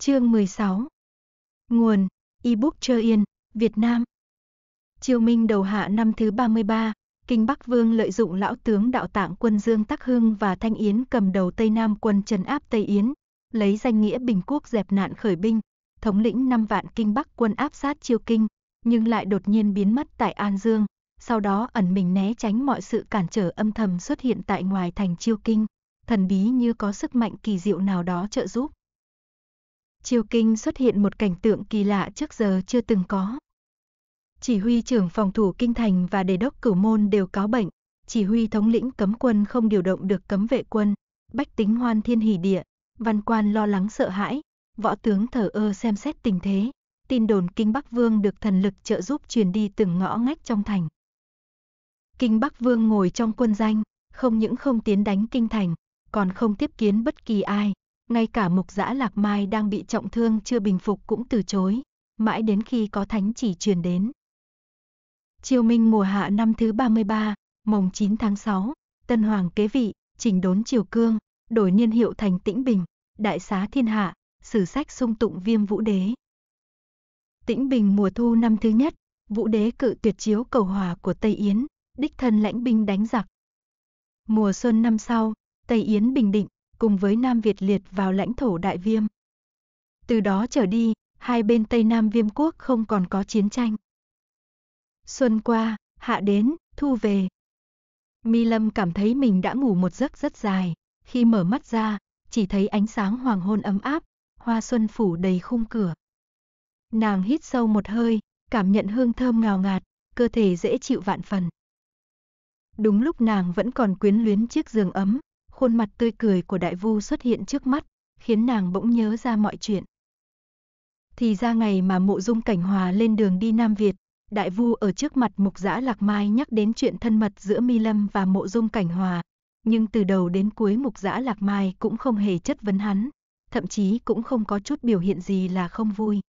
Chương 16 Nguồn ebook Chơ Yên, Việt Nam Triều Minh đầu hạ năm thứ 33, Kinh Bắc Vương lợi dụng lão tướng đạo tạng quân Dương Tắc Hưng và Thanh Yến cầm đầu Tây Nam quân trấn áp Tây Yến, lấy danh nghĩa Bình Quốc dẹp nạn khởi binh, thống lĩnh 5 vạn Kinh Bắc quân áp sát Triều Kinh, nhưng lại đột nhiên biến mất tại An Dương, sau đó ẩn mình né tránh mọi sự cản trở âm thầm xuất hiện tại ngoài thành Triều Kinh, thần bí như có sức mạnh kỳ diệu nào đó trợ giúp. Triều Kinh xuất hiện một cảnh tượng kỳ lạ trước giờ chưa từng có. Chỉ huy trưởng phòng thủ Kinh Thành và đề đốc cửu môn đều cáo bệnh, chỉ huy thống lĩnh cấm quân không điều động được cấm vệ quân, bách tính hoan thiên hỉ địa, văn quan lo lắng sợ hãi, võ tướng thở ơ xem xét tình thế, tin đồn Kinh Bắc Vương được thần lực trợ giúp truyền đi từng ngõ ngách trong thành. Kinh Bắc Vương ngồi trong quân danh, không những không tiến đánh Kinh Thành, còn không tiếp kiến bất kỳ ai, ngay cả mục giã lạc mai đang bị trọng thương chưa bình phục cũng từ chối, mãi đến khi có thánh chỉ truyền đến. Triều Minh mùa hạ năm thứ 33, mồng 9 tháng 6, Tân Hoàng kế vị, chỉnh đốn Triều Cương, đổi niên hiệu thành Tĩnh Bình, đại xá thiên hạ, sử sách sung tụng viêm vũ đế. Tĩnh Bình mùa thu năm thứ nhất, vũ đế cự tuyệt chiếu cầu hòa của Tây Yến, đích thân lãnh binh đánh giặc. Mùa xuân năm sau, Tây Yến bình định, cùng với Nam Việt liệt vào lãnh thổ Đại Viêm. Từ đó trở đi, hai bên Tây Nam Viêm quốc không còn có chiến tranh. Xuân qua, hạ đến, thu về. Mi Lâm cảm thấy mình đã ngủ một giấc rất dài, khi mở mắt ra, chỉ thấy ánh sáng hoàng hôn ấm áp, hoa xuân phủ đầy khung cửa. Nàng hít sâu một hơi, cảm nhận hương thơm ngào ngạt, cơ thể dễ chịu vạn phần. Đúng lúc nàng vẫn còn quyến luyến chiếc giường ấm, khuôn mặt tươi cười của đại vu xuất hiện trước mắt, khiến nàng bỗng nhớ ra mọi chuyện. Thì ra ngày mà mộ dung cảnh hòa lên đường đi Nam Việt, đại vu ở trước mặt mục giã lạc mai nhắc đến chuyện thân mật giữa Mi Lâm và mộ dung cảnh hòa, nhưng từ đầu đến cuối mục giã lạc mai cũng không hề chất vấn hắn, thậm chí cũng không có chút biểu hiện gì là không vui.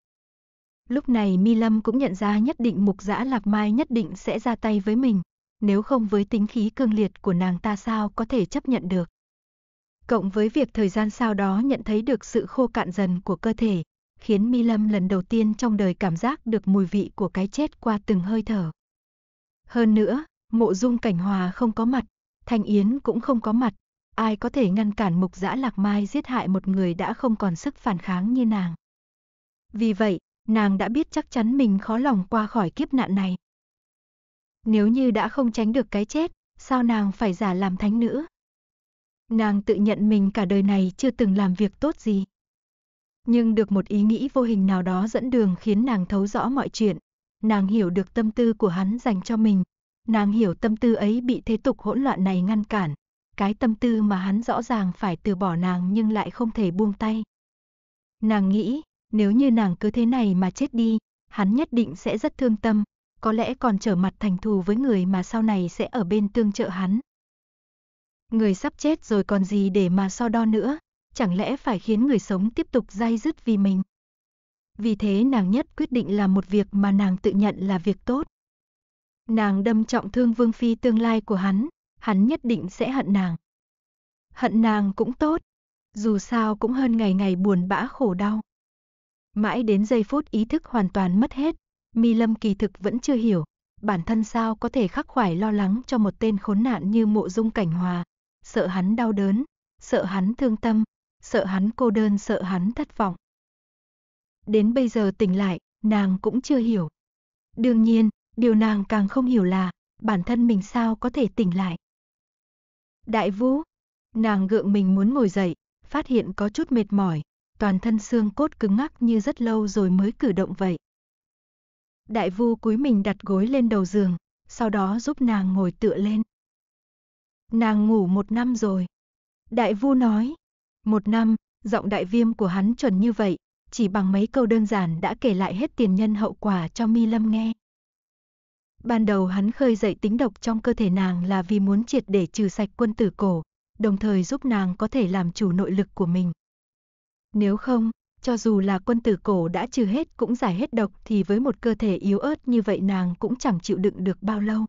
Lúc này Mi Lâm cũng nhận ra nhất định mục giã lạc mai nhất định sẽ ra tay với mình, nếu không với tính khí cương liệt của nàng ta sao có thể chấp nhận được cộng với việc thời gian sau đó nhận thấy được sự khô cạn dần của cơ thể, khiến Mi Lâm lần đầu tiên trong đời cảm giác được mùi vị của cái chết qua từng hơi thở. Hơn nữa, mộ dung cảnh hòa không có mặt, Thanh Yến cũng không có mặt, ai có thể ngăn cản mục dã lạc mai giết hại một người đã không còn sức phản kháng như nàng. Vì vậy, nàng đã biết chắc chắn mình khó lòng qua khỏi kiếp nạn này. Nếu như đã không tránh được cái chết, sao nàng phải giả làm thánh nữa? Nàng tự nhận mình cả đời này chưa từng làm việc tốt gì. Nhưng được một ý nghĩ vô hình nào đó dẫn đường khiến nàng thấu rõ mọi chuyện. Nàng hiểu được tâm tư của hắn dành cho mình. Nàng hiểu tâm tư ấy bị thế tục hỗn loạn này ngăn cản. Cái tâm tư mà hắn rõ ràng phải từ bỏ nàng nhưng lại không thể buông tay. Nàng nghĩ, nếu như nàng cứ thế này mà chết đi, hắn nhất định sẽ rất thương tâm, có lẽ còn trở mặt thành thù với người mà sau này sẽ ở bên tương trợ hắn. Người sắp chết rồi còn gì để mà so đo nữa, chẳng lẽ phải khiến người sống tiếp tục dai dứt vì mình. Vì thế nàng nhất quyết định làm một việc mà nàng tự nhận là việc tốt. Nàng đâm trọng thương Vương Phi tương lai của hắn, hắn nhất định sẽ hận nàng. Hận nàng cũng tốt, dù sao cũng hơn ngày ngày buồn bã khổ đau. Mãi đến giây phút ý thức hoàn toàn mất hết, Mi Lâm kỳ thực vẫn chưa hiểu, bản thân sao có thể khắc khoải lo lắng cho một tên khốn nạn như mộ dung cảnh hòa, sợ hắn đau đớn, sợ hắn thương tâm, sợ hắn cô đơn, sợ hắn thất vọng. Đến bây giờ tỉnh lại, nàng cũng chưa hiểu. Đương nhiên, điều nàng càng không hiểu là, bản thân mình sao có thể tỉnh lại. Đại vũ, nàng gượng mình muốn ngồi dậy, phát hiện có chút mệt mỏi, toàn thân xương cốt cứng ngắc như rất lâu rồi mới cử động vậy. Đại vũ cúi mình đặt gối lên đầu giường, sau đó giúp nàng ngồi tựa lên. Nàng ngủ một năm rồi. Đại vu nói. Một năm, giọng đại viêm của hắn chuẩn như vậy, chỉ bằng mấy câu đơn giản đã kể lại hết tiền nhân hậu quả cho Mi Lâm nghe. Ban đầu hắn khơi dậy tính độc trong cơ thể nàng là vì muốn triệt để trừ sạch quân tử cổ, đồng thời giúp nàng có thể làm chủ nội lực của mình. Nếu không, cho dù là quân tử cổ đã trừ hết cũng giải hết độc thì với một cơ thể yếu ớt như vậy nàng cũng chẳng chịu đựng được bao lâu.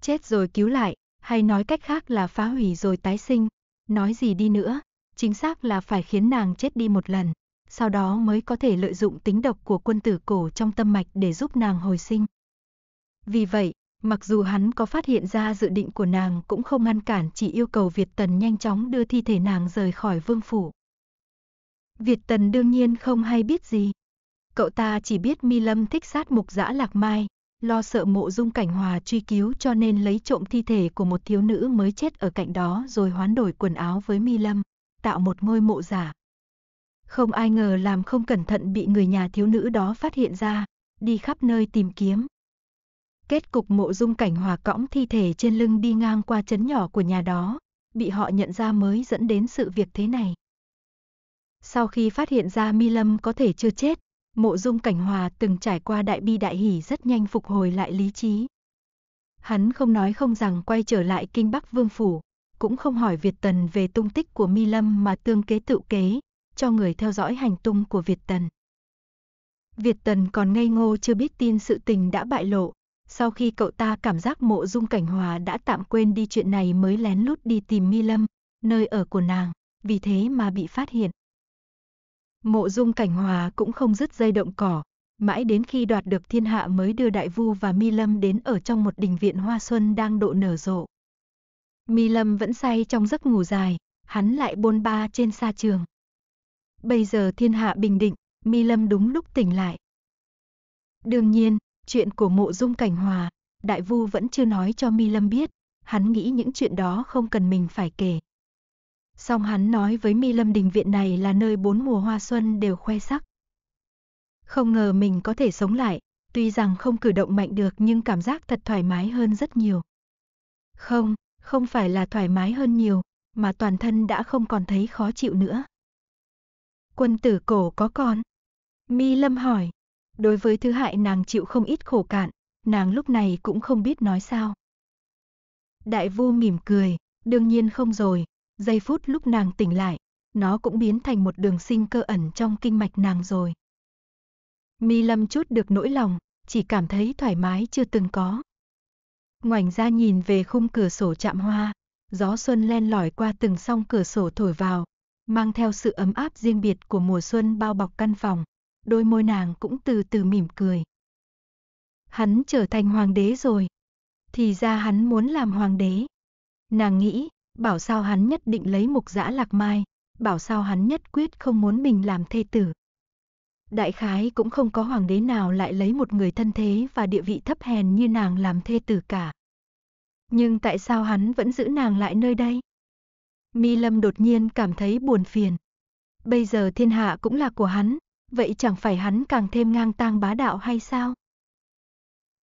Chết rồi cứu lại, hay nói cách khác là phá hủy rồi tái sinh. Nói gì đi nữa, chính xác là phải khiến nàng chết đi một lần, sau đó mới có thể lợi dụng tính độc của quân tử cổ trong tâm mạch để giúp nàng hồi sinh. Vì vậy, mặc dù hắn có phát hiện ra dự định của nàng cũng không ngăn cản chỉ yêu cầu Việt Tần nhanh chóng đưa thi thể nàng rời khỏi vương phủ. Việt Tần đương nhiên không hay biết gì. Cậu ta chỉ biết Mi Lâm thích sát mục dã lạc mai, lo sợ mộ dung cảnh hòa truy cứu cho nên lấy trộm thi thể của một thiếu nữ mới chết ở cạnh đó rồi hoán đổi quần áo với Mi Lâm, tạo một ngôi mộ giả. Không ai ngờ làm không cẩn thận bị người nhà thiếu nữ đó phát hiện ra, đi khắp nơi tìm kiếm. Kết cục mộ dung cảnh hòa cõng thi thể trên lưng đi ngang qua chấn nhỏ của nhà đó, bị họ nhận ra mới dẫn đến sự việc thế này. Sau khi phát hiện ra Mi Lâm có thể chưa chết, Mộ dung cảnh hòa từng trải qua đại bi đại hỷ rất nhanh phục hồi lại lý trí. Hắn không nói không rằng quay trở lại kinh Bắc Vương Phủ, cũng không hỏi Việt Tần về tung tích của Mi Lâm mà tương kế tự kế, cho người theo dõi hành tung của Việt Tần. Việt Tần còn ngây ngô chưa biết tin sự tình đã bại lộ, sau khi cậu ta cảm giác mộ dung cảnh hòa đã tạm quên đi chuyện này mới lén lút đi tìm Mi Lâm, nơi ở của nàng, vì thế mà bị phát hiện. Mộ dung cảnh hòa cũng không dứt dây động cỏ, mãi đến khi đoạt được thiên hạ mới đưa Đại Vu và Mi Lâm đến ở trong một đình viện hoa xuân đang độ nở rộ. Mi Lâm vẫn say trong giấc ngủ dài, hắn lại bôn ba trên sa trường. Bây giờ thiên hạ bình định, Mi Lâm đúng lúc tỉnh lại. Đương nhiên, chuyện của mộ dung cảnh hòa, Đại Vu vẫn chưa nói cho Mi Lâm biết, hắn nghĩ những chuyện đó không cần mình phải kể. Song hắn nói với Mi Lâm đình viện này là nơi bốn mùa hoa xuân đều khoe sắc. Không ngờ mình có thể sống lại, tuy rằng không cử động mạnh được nhưng cảm giác thật thoải mái hơn rất nhiều. Không, không phải là thoải mái hơn nhiều, mà toàn thân đã không còn thấy khó chịu nữa. Quân tử cổ có con. Mi Lâm hỏi, đối với thứ hại nàng chịu không ít khổ cạn, nàng lúc này cũng không biết nói sao. Đại vua mỉm cười, đương nhiên không rồi, Giây phút lúc nàng tỉnh lại, nó cũng biến thành một đường sinh cơ ẩn trong kinh mạch nàng rồi. Mi Lâm chút được nỗi lòng, chỉ cảm thấy thoải mái chưa từng có. Ngoảnh ra nhìn về khung cửa sổ chạm hoa, gió xuân len lỏi qua từng song cửa sổ thổi vào, mang theo sự ấm áp riêng biệt của mùa xuân bao bọc căn phòng, đôi môi nàng cũng từ từ mỉm cười. Hắn trở thành hoàng đế rồi, thì ra hắn muốn làm hoàng đế. Nàng nghĩ, bảo sao hắn nhất định lấy mục dã lạc mai, bảo sao hắn nhất quyết không muốn mình làm thê tử. Đại khái cũng không có hoàng đế nào lại lấy một người thân thế và địa vị thấp hèn như nàng làm thê tử cả. Nhưng tại sao hắn vẫn giữ nàng lại nơi đây? Mi Lâm đột nhiên cảm thấy buồn phiền. Bây giờ thiên hạ cũng là của hắn, vậy chẳng phải hắn càng thêm ngang tang bá đạo hay sao?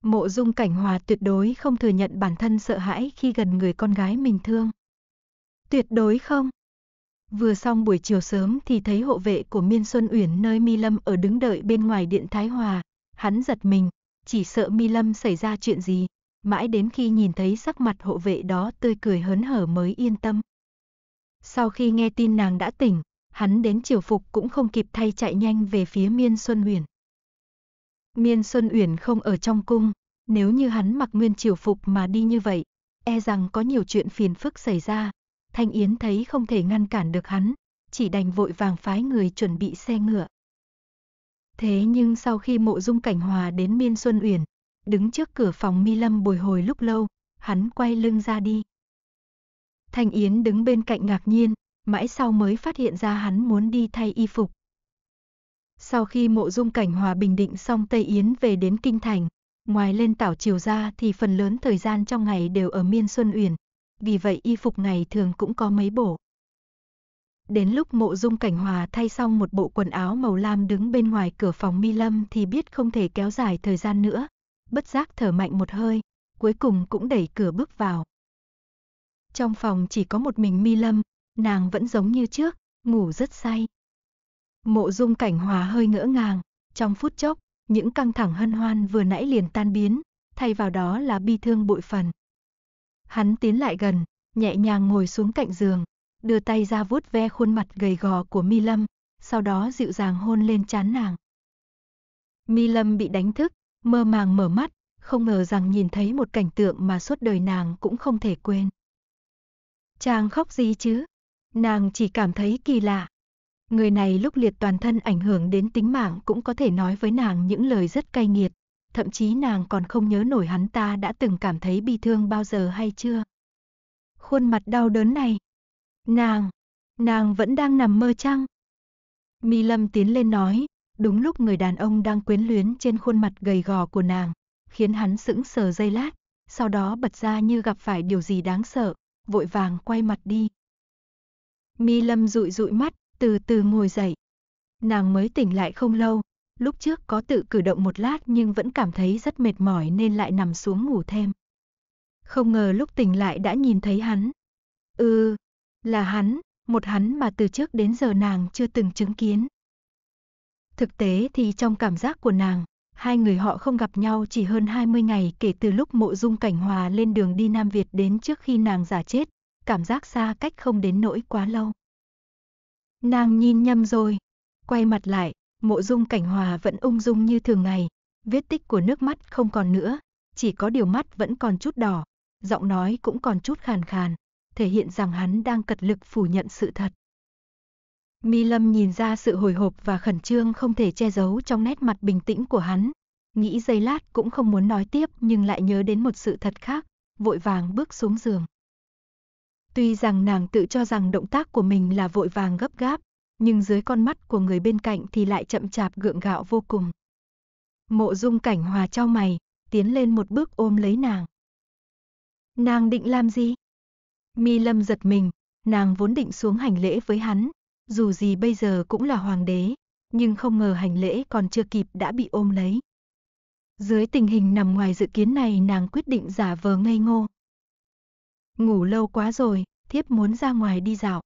Mộ dung cảnh hòa tuyệt đối không thừa nhận bản thân sợ hãi khi gần người con gái mình thương. Tuyệt đối không. Vừa xong buổi chiều sớm thì thấy hộ vệ của Miên Xuân Uyển nơi Mi Lâm ở đứng đợi bên ngoài điện Thái Hòa, hắn giật mình, chỉ sợ Mi Lâm xảy ra chuyện gì, mãi đến khi nhìn thấy sắc mặt hộ vệ đó tươi cười hớn hở mới yên tâm. Sau khi nghe tin nàng đã tỉnh, hắn đến triều phục cũng không kịp thay chạy nhanh về phía Miên Xuân Uyển. Miên Xuân Uyển không ở trong cung, nếu như hắn mặc nguyên triều phục mà đi như vậy, e rằng có nhiều chuyện phiền phức xảy ra, Thanh Yến thấy không thể ngăn cản được hắn, chỉ đành vội vàng phái người chuẩn bị xe ngựa. Thế nhưng sau khi mộ dung cảnh hòa đến Miên Xuân Uyển, đứng trước cửa phòng Mi Lâm bồi hồi lúc lâu, hắn quay lưng ra đi. Thanh Yến đứng bên cạnh ngạc nhiên, mãi sau mới phát hiện ra hắn muốn đi thay y phục. Sau khi mộ dung cảnh hòa bình định xong Tây Yến về đến Kinh Thành, ngoài lên tảo chiều ra thì phần lớn thời gian trong ngày đều ở Miên Xuân Uyển, vì vậy y phục ngày thường cũng có mấy bộ. Đến lúc mộ dung cảnh hòa thay xong một bộ quần áo màu lam đứng bên ngoài cửa phòng mi lâm thì biết không thể kéo dài thời gian nữa. Bất giác thở mạnh một hơi, cuối cùng cũng đẩy cửa bước vào. Trong phòng chỉ có một mình mi lâm, nàng vẫn giống như trước, ngủ rất say. Mộ dung cảnh hòa hơi ngỡ ngàng, trong phút chốc, những căng thẳng hân hoan vừa nãy liền tan biến, thay vào đó là bi thương bội phần. Hắn tiến lại gần, nhẹ nhàng ngồi xuống cạnh giường, đưa tay ra vuốt ve khuôn mặt gầy gò của Mi Lâm, sau đó dịu dàng hôn lên trán nàng. Mi Lâm bị đánh thức, mơ màng mở mắt, không ngờ rằng nhìn thấy một cảnh tượng mà suốt đời nàng cũng không thể quên. Chàng khóc gì chứ? Nàng chỉ cảm thấy kỳ lạ. Người này lúc liệt toàn thân ảnh hưởng đến tính mạng cũng có thể nói với nàng những lời rất cay nghiệt, thậm chí nàng còn không nhớ nổi hắn ta đã từng cảm thấy bi thương bao giờ hay chưa. Khuôn mặt đau đớn này. Nàng, nàng vẫn đang nằm mơ chăng? Mi Lâm tiến lên nói, đúng lúc người đàn ông đang quyến luyến trên khuôn mặt gầy gò của nàng, khiến hắn sững sờ giây lát, sau đó bật ra như gặp phải điều gì đáng sợ, vội vàng quay mặt đi. Mi Lâm dụi dụi mắt, từ từ ngồi dậy. Nàng mới tỉnh lại không lâu, lúc trước có tự cử động một lát nhưng vẫn cảm thấy rất mệt mỏi nên lại nằm xuống ngủ thêm. Không ngờ lúc tỉnh lại đã nhìn thấy hắn. Ừ, là hắn, một hắn mà từ trước đến giờ nàng chưa từng chứng kiến. Thực tế thì trong cảm giác của nàng, hai người họ không gặp nhau chỉ hơn 20 ngày kể từ lúc mộ dung cảnh hòa lên đường đi Nam Việt đến trước khi nàng giả chết, cảm giác xa cách không đến nỗi quá lâu. Nàng nhìn nhầm rồi, quay mặt lại, Mộ dung cảnh hòa vẫn ung dung như thường ngày, vết tích của nước mắt không còn nữa, chỉ có điều mắt vẫn còn chút đỏ, giọng nói cũng còn chút khàn khàn, thể hiện rằng hắn đang cật lực phủ nhận sự thật. Mi Lâm nhìn ra sự hồi hộp và khẩn trương không thể che giấu trong nét mặt bình tĩnh của hắn, nghĩ giây lát cũng không muốn nói tiếp nhưng lại nhớ đến một sự thật khác, vội vàng bước xuống giường. Tuy rằng nàng tự cho rằng động tác của mình là vội vàng gấp gáp, nhưng dưới con mắt của người bên cạnh thì lại chậm chạp gượng gạo vô cùng. Mộ dung cảnh hòa trao mày, tiến lên một bước ôm lấy nàng. Nàng định làm gì? Mi lâm giật mình, nàng vốn định xuống hành lễ với hắn, dù gì bây giờ cũng là hoàng đế, nhưng không ngờ hành lễ còn chưa kịp đã bị ôm lấy. Dưới tình hình nằm ngoài dự kiến này nàng quyết định giả vờ ngây ngô. Ngủ lâu quá rồi, thiếp muốn ra ngoài đi dạo.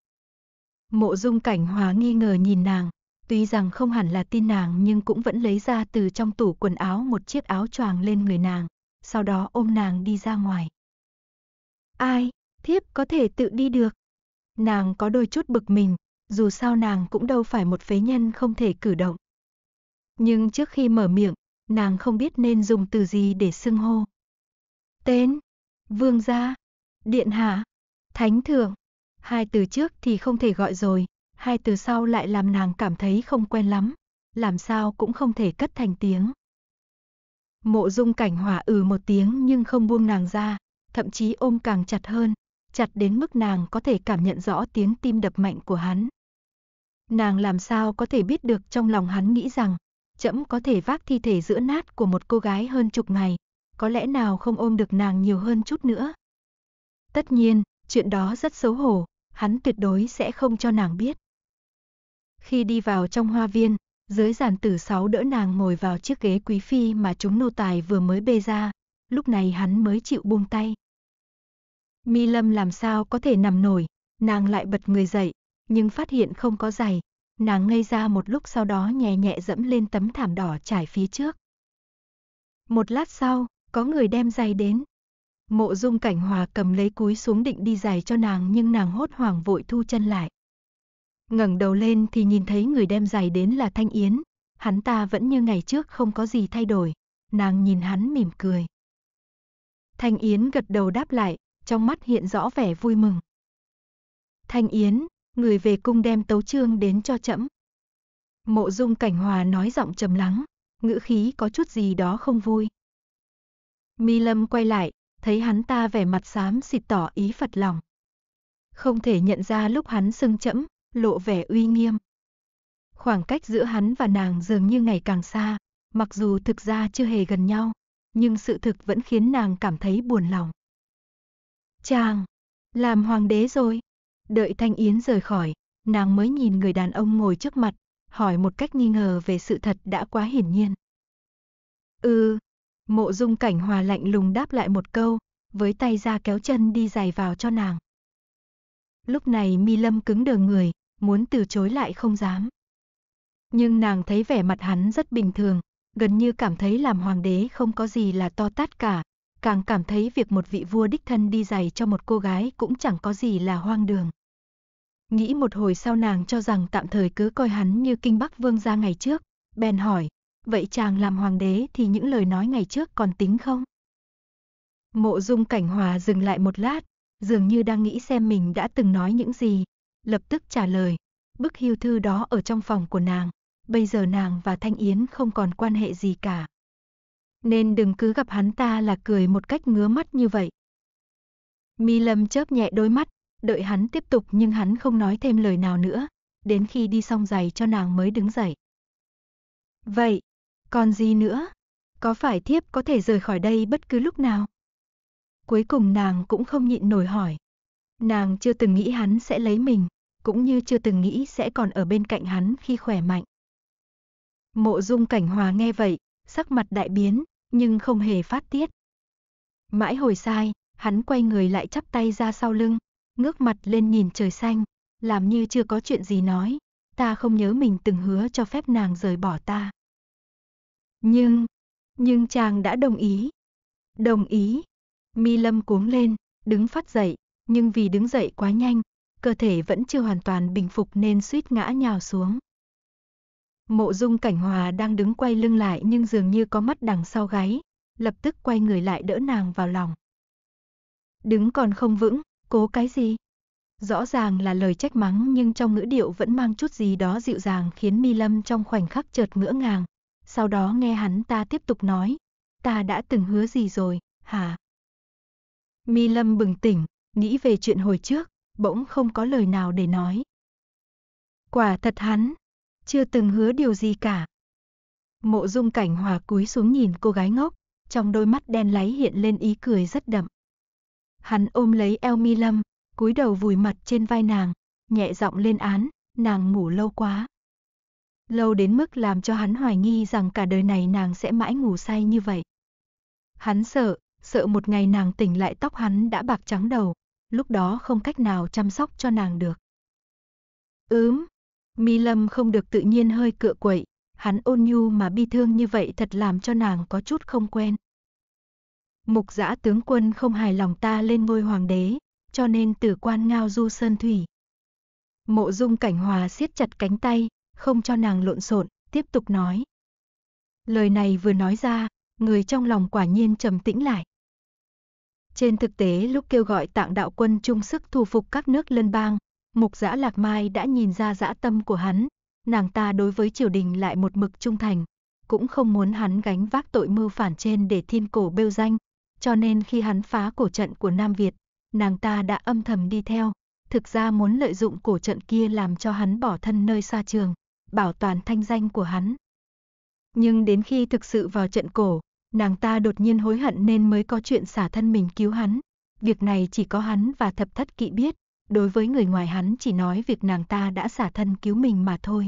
Mộ dung cảnh hóa nghi ngờ nhìn nàng, tuy rằng không hẳn là tin nàng nhưng cũng vẫn lấy ra từ trong tủ quần áo một chiếc áo choàng lên người nàng, sau đó ôm nàng đi ra ngoài. Ai, thiếp có thể tự đi được. Nàng có đôi chút bực mình, dù sao nàng cũng đâu phải một phế nhân không thể cử động. Nhưng trước khi mở miệng, nàng không biết nên dùng từ gì để xưng hô. Tên, vương gia, điện hạ, thánh thượng, Hai từ trước thì không thể gọi rồi, hai từ sau lại làm nàng cảm thấy không quen lắm, làm sao cũng không thể cất thành tiếng. Mộ dung cảnh hỏa ừ một tiếng nhưng không buông nàng ra, thậm chí ôm càng chặt hơn, chặt đến mức nàng có thể cảm nhận rõ tiếng tim đập mạnh của hắn. Nàng làm sao có thể biết được trong lòng hắn nghĩ rằng, trẫm có thể vác thi thể giữa nát của một cô gái hơn chục ngày, có lẽ nào không ôm được nàng nhiều hơn chút nữa. Tất nhiên, chuyện đó rất xấu hổ, hắn tuyệt đối sẽ không cho nàng biết. Khi đi vào trong hoa viên, dưới giản tử sáu đỡ nàng ngồi vào chiếc ghế quý phi mà chúng nô tài vừa mới bê ra, lúc này hắn mới chịu buông tay. Mi Lâm làm sao có thể nằm nổi, nàng lại bật người dậy, nhưng phát hiện không có giày, nàng ngây ra một lúc sau đó nhẹ nhẹ dẫm lên tấm thảm đỏ trải phía trước. Một lát sau, có người đem giày đến, Mộ dung cảnh hòa cầm lấy cúi xuống định đi giày cho nàng nhưng nàng hốt hoảng vội thu chân lại. ngẩng đầu lên thì nhìn thấy người đem giày đến là Thanh Yến, hắn ta vẫn như ngày trước không có gì thay đổi, nàng nhìn hắn mỉm cười. Thanh Yến gật đầu đáp lại, trong mắt hiện rõ vẻ vui mừng. Thanh Yến, người về cung đem tấu trương đến cho trẫm. Mộ dung cảnh hòa nói giọng trầm lắng, ngữ khí có chút gì đó không vui. Mi Lâm quay lại, thấy hắn ta vẻ mặt xám xịt tỏ ý phật lòng. Không thể nhận ra lúc hắn sưng chẫm, lộ vẻ uy nghiêm. Khoảng cách giữa hắn và nàng dường như ngày càng xa, mặc dù thực ra chưa hề gần nhau, nhưng sự thực vẫn khiến nàng cảm thấy buồn lòng. Chàng, làm hoàng đế rồi. Đợi Thanh Yến rời khỏi, nàng mới nhìn người đàn ông ngồi trước mặt, hỏi một cách nghi ngờ về sự thật đã quá hiển nhiên. Ừ, Mộ dung cảnh hòa lạnh lùng đáp lại một câu, với tay ra kéo chân đi giày vào cho nàng. Lúc này mi lâm cứng đờ người, muốn từ chối lại không dám. Nhưng nàng thấy vẻ mặt hắn rất bình thường, gần như cảm thấy làm hoàng đế không có gì là to tát cả, càng cảm thấy việc một vị vua đích thân đi giày cho một cô gái cũng chẳng có gì là hoang đường. Nghĩ một hồi sau nàng cho rằng tạm thời cứ coi hắn như kinh bắc vương ra ngày trước, bèn hỏi, vậy chàng làm hoàng đế thì những lời nói ngày trước còn tính không? Mộ dung cảnh hòa dừng lại một lát, dường như đang nghĩ xem mình đã từng nói những gì, lập tức trả lời, bức hưu thư đó ở trong phòng của nàng, bây giờ nàng và Thanh Yến không còn quan hệ gì cả. Nên đừng cứ gặp hắn ta là cười một cách ngứa mắt như vậy. Mi Lâm chớp nhẹ đôi mắt, đợi hắn tiếp tục nhưng hắn không nói thêm lời nào nữa, đến khi đi xong giày cho nàng mới đứng dậy. Vậy, còn gì nữa? Có phải thiếp có thể rời khỏi đây bất cứ lúc nào? Cuối cùng nàng cũng không nhịn nổi hỏi. Nàng chưa từng nghĩ hắn sẽ lấy mình, cũng như chưa từng nghĩ sẽ còn ở bên cạnh hắn khi khỏe mạnh. Mộ dung cảnh hòa nghe vậy, sắc mặt đại biến, nhưng không hề phát tiết. Mãi hồi sai, hắn quay người lại chắp tay ra sau lưng, ngước mặt lên nhìn trời xanh, làm như chưa có chuyện gì nói, ta không nhớ mình từng hứa cho phép nàng rời bỏ ta. Nhưng, nhưng chàng đã đồng ý. Đồng ý. Mi Lâm cuống lên, đứng phát dậy, nhưng vì đứng dậy quá nhanh, cơ thể vẫn chưa hoàn toàn bình phục nên suýt ngã nhào xuống. Mộ dung cảnh hòa đang đứng quay lưng lại nhưng dường như có mắt đằng sau gáy, lập tức quay người lại đỡ nàng vào lòng. Đứng còn không vững, cố cái gì? Rõ ràng là lời trách mắng nhưng trong ngữ điệu vẫn mang chút gì đó dịu dàng khiến Mi Lâm trong khoảnh khắc chợt ngỡ ngàng, sau đó nghe hắn ta tiếp tục nói, ta đã từng hứa gì rồi, hả? Mi Lâm bừng tỉnh, nghĩ về chuyện hồi trước, bỗng không có lời nào để nói. Quả thật hắn, chưa từng hứa điều gì cả. Mộ dung cảnh hòa cúi xuống nhìn cô gái ngốc, trong đôi mắt đen láy hiện lên ý cười rất đậm. Hắn ôm lấy eo Mi Lâm, cúi đầu vùi mặt trên vai nàng, nhẹ giọng lên án, nàng ngủ lâu quá lâu đến mức làm cho hắn hoài nghi rằng cả đời này nàng sẽ mãi ngủ say như vậy. Hắn sợ, sợ một ngày nàng tỉnh lại tóc hắn đã bạc trắng đầu, lúc đó không cách nào chăm sóc cho nàng được. Ướm, Mi Lâm không được tự nhiên hơi cựa quậy, hắn ôn nhu mà bi thương như vậy thật làm cho nàng có chút không quen. Mục giã tướng quân không hài lòng ta lên ngôi hoàng đế, cho nên tử quan ngao du sơn thủy. Mộ dung cảnh hòa siết chặt cánh tay, không cho nàng lộn xộn, tiếp tục nói. Lời này vừa nói ra, người trong lòng quả nhiên trầm tĩnh lại. Trên thực tế lúc kêu gọi tạng đạo quân chung sức thu phục các nước lân bang, mục giã lạc mai đã nhìn ra dã tâm của hắn, nàng ta đối với triều đình lại một mực trung thành, cũng không muốn hắn gánh vác tội mưu phản trên để thiên cổ bêu danh, cho nên khi hắn phá cổ trận của Nam Việt, nàng ta đã âm thầm đi theo, thực ra muốn lợi dụng cổ trận kia làm cho hắn bỏ thân nơi xa trường bảo toàn thanh danh của hắn. Nhưng đến khi thực sự vào trận cổ, nàng ta đột nhiên hối hận nên mới có chuyện xả thân mình cứu hắn. Việc này chỉ có hắn và thập thất kỵ biết, đối với người ngoài hắn chỉ nói việc nàng ta đã xả thân cứu mình mà thôi.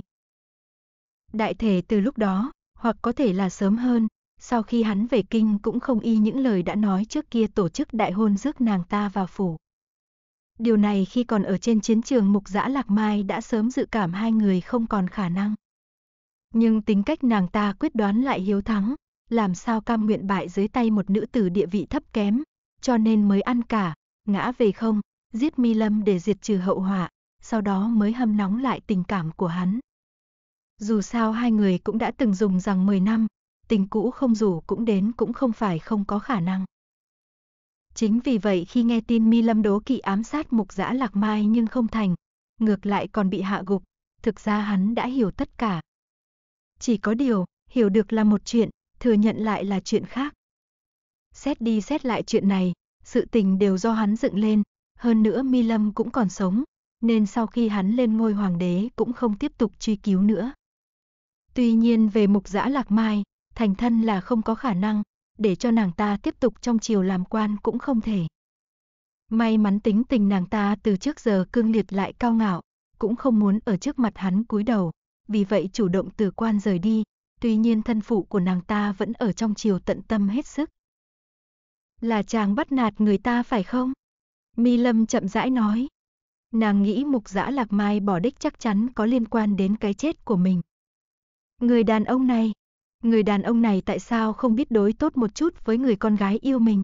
Đại thể từ lúc đó, hoặc có thể là sớm hơn, sau khi hắn về kinh cũng không y những lời đã nói trước kia tổ chức đại hôn rước nàng ta vào phủ. Điều này khi còn ở trên chiến trường mục dã lạc mai đã sớm dự cảm hai người không còn khả năng. Nhưng tính cách nàng ta quyết đoán lại hiếu thắng, làm sao cam nguyện bại dưới tay một nữ tử địa vị thấp kém, cho nên mới ăn cả, ngã về không, giết mi lâm để diệt trừ hậu họa, sau đó mới hâm nóng lại tình cảm của hắn. Dù sao hai người cũng đã từng dùng rằng 10 năm, tình cũ không rủ cũng đến cũng không phải không có khả năng. Chính vì vậy khi nghe tin Mi Lâm đố kỵ ám sát mục giã Lạc Mai nhưng không thành, ngược lại còn bị hạ gục, thực ra hắn đã hiểu tất cả. Chỉ có điều, hiểu được là một chuyện, thừa nhận lại là chuyện khác. Xét đi xét lại chuyện này, sự tình đều do hắn dựng lên, hơn nữa Mi Lâm cũng còn sống, nên sau khi hắn lên ngôi hoàng đế cũng không tiếp tục truy cứu nữa. Tuy nhiên về mục giã lạc mai, thành thân là không có khả năng, để cho nàng ta tiếp tục trong chiều làm quan cũng không thể. May mắn tính tình nàng ta từ trước giờ cương liệt lại cao ngạo, cũng không muốn ở trước mặt hắn cúi đầu, vì vậy chủ động từ quan rời đi, tuy nhiên thân phụ của nàng ta vẫn ở trong chiều tận tâm hết sức. Là chàng bắt nạt người ta phải không? Mi Lâm chậm rãi nói. Nàng nghĩ mục giã lạc mai bỏ đích chắc chắn có liên quan đến cái chết của mình. Người đàn ông này, người đàn ông này tại sao không biết đối tốt một chút với người con gái yêu mình.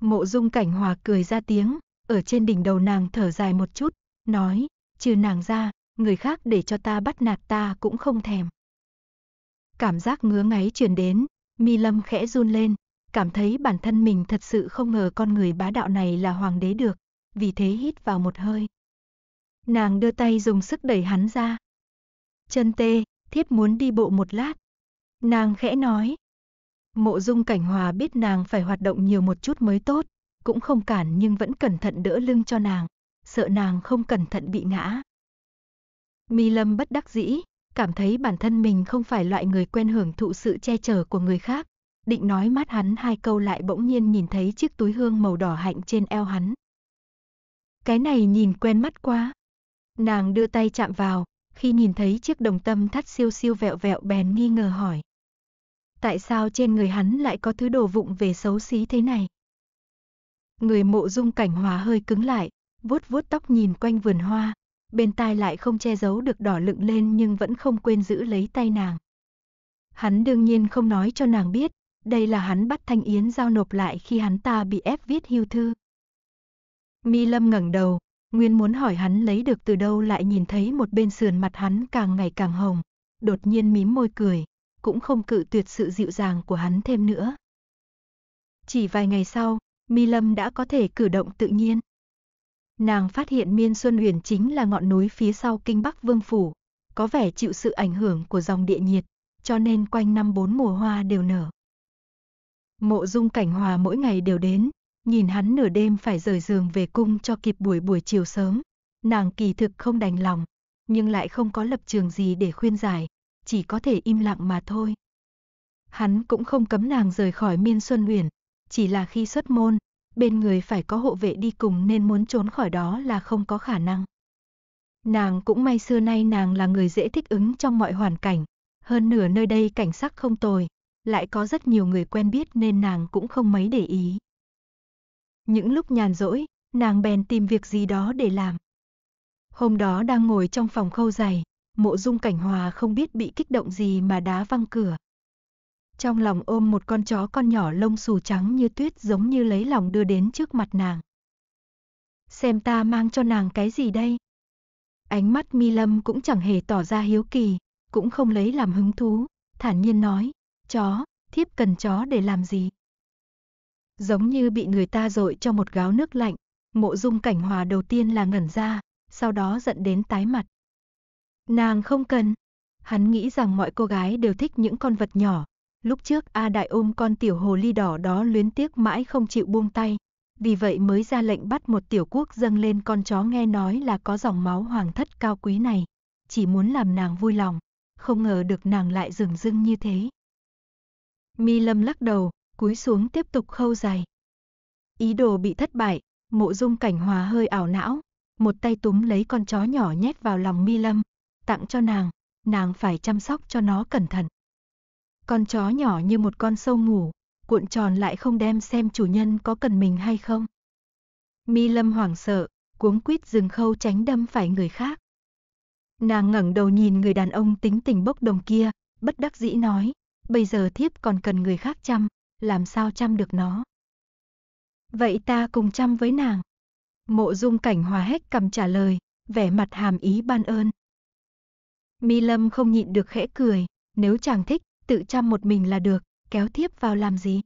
Mộ dung cảnh hòa cười ra tiếng, ở trên đỉnh đầu nàng thở dài một chút, nói, trừ nàng ra, người khác để cho ta bắt nạt ta cũng không thèm. Cảm giác ngứa ngáy truyền đến, mi lâm khẽ run lên, cảm thấy bản thân mình thật sự không ngờ con người bá đạo này là hoàng đế được, vì thế hít vào một hơi. Nàng đưa tay dùng sức đẩy hắn ra. Chân tê, thiếp muốn đi bộ một lát. Nàng khẽ nói. Mộ dung cảnh hòa biết nàng phải hoạt động nhiều một chút mới tốt, cũng không cản nhưng vẫn cẩn thận đỡ lưng cho nàng, sợ nàng không cẩn thận bị ngã. Mi Lâm bất đắc dĩ, cảm thấy bản thân mình không phải loại người quen hưởng thụ sự che chở của người khác, định nói mát hắn hai câu lại bỗng nhiên nhìn thấy chiếc túi hương màu đỏ hạnh trên eo hắn. Cái này nhìn quen mắt quá. Nàng đưa tay chạm vào, khi nhìn thấy chiếc đồng tâm thắt siêu siêu vẹo vẹo bèn nghi ngờ hỏi. Tại sao trên người hắn lại có thứ đồ vụng về xấu xí thế này? Người mộ dung cảnh hòa hơi cứng lại, vuốt vuốt tóc nhìn quanh vườn hoa, bên tai lại không che giấu được đỏ lựng lên nhưng vẫn không quên giữ lấy tay nàng. Hắn đương nhiên không nói cho nàng biết, đây là hắn bắt Thanh Yến giao nộp lại khi hắn ta bị ép viết hưu thư. Mi Lâm ngẩng đầu, Nguyên muốn hỏi hắn lấy được từ đâu lại nhìn thấy một bên sườn mặt hắn càng ngày càng hồng, đột nhiên mím môi cười, cũng không cự tuyệt sự dịu dàng của hắn thêm nữa. Chỉ vài ngày sau, Mi Lâm đã có thể cử động tự nhiên. Nàng phát hiện Miên Xuân Huyền chính là ngọn núi phía sau Kinh Bắc Vương Phủ, có vẻ chịu sự ảnh hưởng của dòng địa nhiệt, cho nên quanh năm bốn mùa hoa đều nở. Mộ dung cảnh hòa mỗi ngày đều đến, nhìn hắn nửa đêm phải rời giường về cung cho kịp buổi buổi chiều sớm. Nàng kỳ thực không đành lòng, nhưng lại không có lập trường gì để khuyên giải, chỉ có thể im lặng mà thôi. Hắn cũng không cấm nàng rời khỏi Miên Xuân Uyển, chỉ là khi xuất môn, bên người phải có hộ vệ đi cùng nên muốn trốn khỏi đó là không có khả năng. Nàng cũng may xưa nay nàng là người dễ thích ứng trong mọi hoàn cảnh, hơn nửa nơi đây cảnh sắc không tồi, lại có rất nhiều người quen biết nên nàng cũng không mấy để ý. Những lúc nhàn rỗi, nàng bèn tìm việc gì đó để làm. Hôm đó đang ngồi trong phòng khâu giày, mộ dung cảnh hòa không biết bị kích động gì mà đá văng cửa. Trong lòng ôm một con chó con nhỏ lông xù trắng như tuyết giống như lấy lòng đưa đến trước mặt nàng. Xem ta mang cho nàng cái gì đây? Ánh mắt mi lâm cũng chẳng hề tỏ ra hiếu kỳ, cũng không lấy làm hứng thú, thản nhiên nói, chó, thiếp cần chó để làm gì? giống như bị người ta dội cho một gáo nước lạnh, mộ dung cảnh hòa đầu tiên là ngẩn ra, sau đó giận đến tái mặt. Nàng không cần. Hắn nghĩ rằng mọi cô gái đều thích những con vật nhỏ. Lúc trước A Đại ôm con tiểu hồ ly đỏ đó luyến tiếc mãi không chịu buông tay. Vì vậy mới ra lệnh bắt một tiểu quốc dâng lên con chó nghe nói là có dòng máu hoàng thất cao quý này. Chỉ muốn làm nàng vui lòng. Không ngờ được nàng lại rừng rưng như thế. Mi Lâm lắc đầu, cúi xuống tiếp tục khâu dài. Ý đồ bị thất bại, mộ dung cảnh hòa hơi ảo não, một tay túm lấy con chó nhỏ nhét vào lòng mi lâm, tặng cho nàng, nàng phải chăm sóc cho nó cẩn thận. Con chó nhỏ như một con sâu ngủ, cuộn tròn lại không đem xem chủ nhân có cần mình hay không. Mi lâm hoảng sợ, cuống quýt dừng khâu tránh đâm phải người khác. Nàng ngẩng đầu nhìn người đàn ông tính tình bốc đồng kia, bất đắc dĩ nói, bây giờ thiếp còn cần người khác chăm, làm sao chăm được nó. Vậy ta cùng chăm với nàng. Mộ dung cảnh hòa hết cầm trả lời, vẻ mặt hàm ý ban ơn. Mi Lâm không nhịn được khẽ cười, nếu chàng thích, tự chăm một mình là được, kéo thiếp vào làm gì.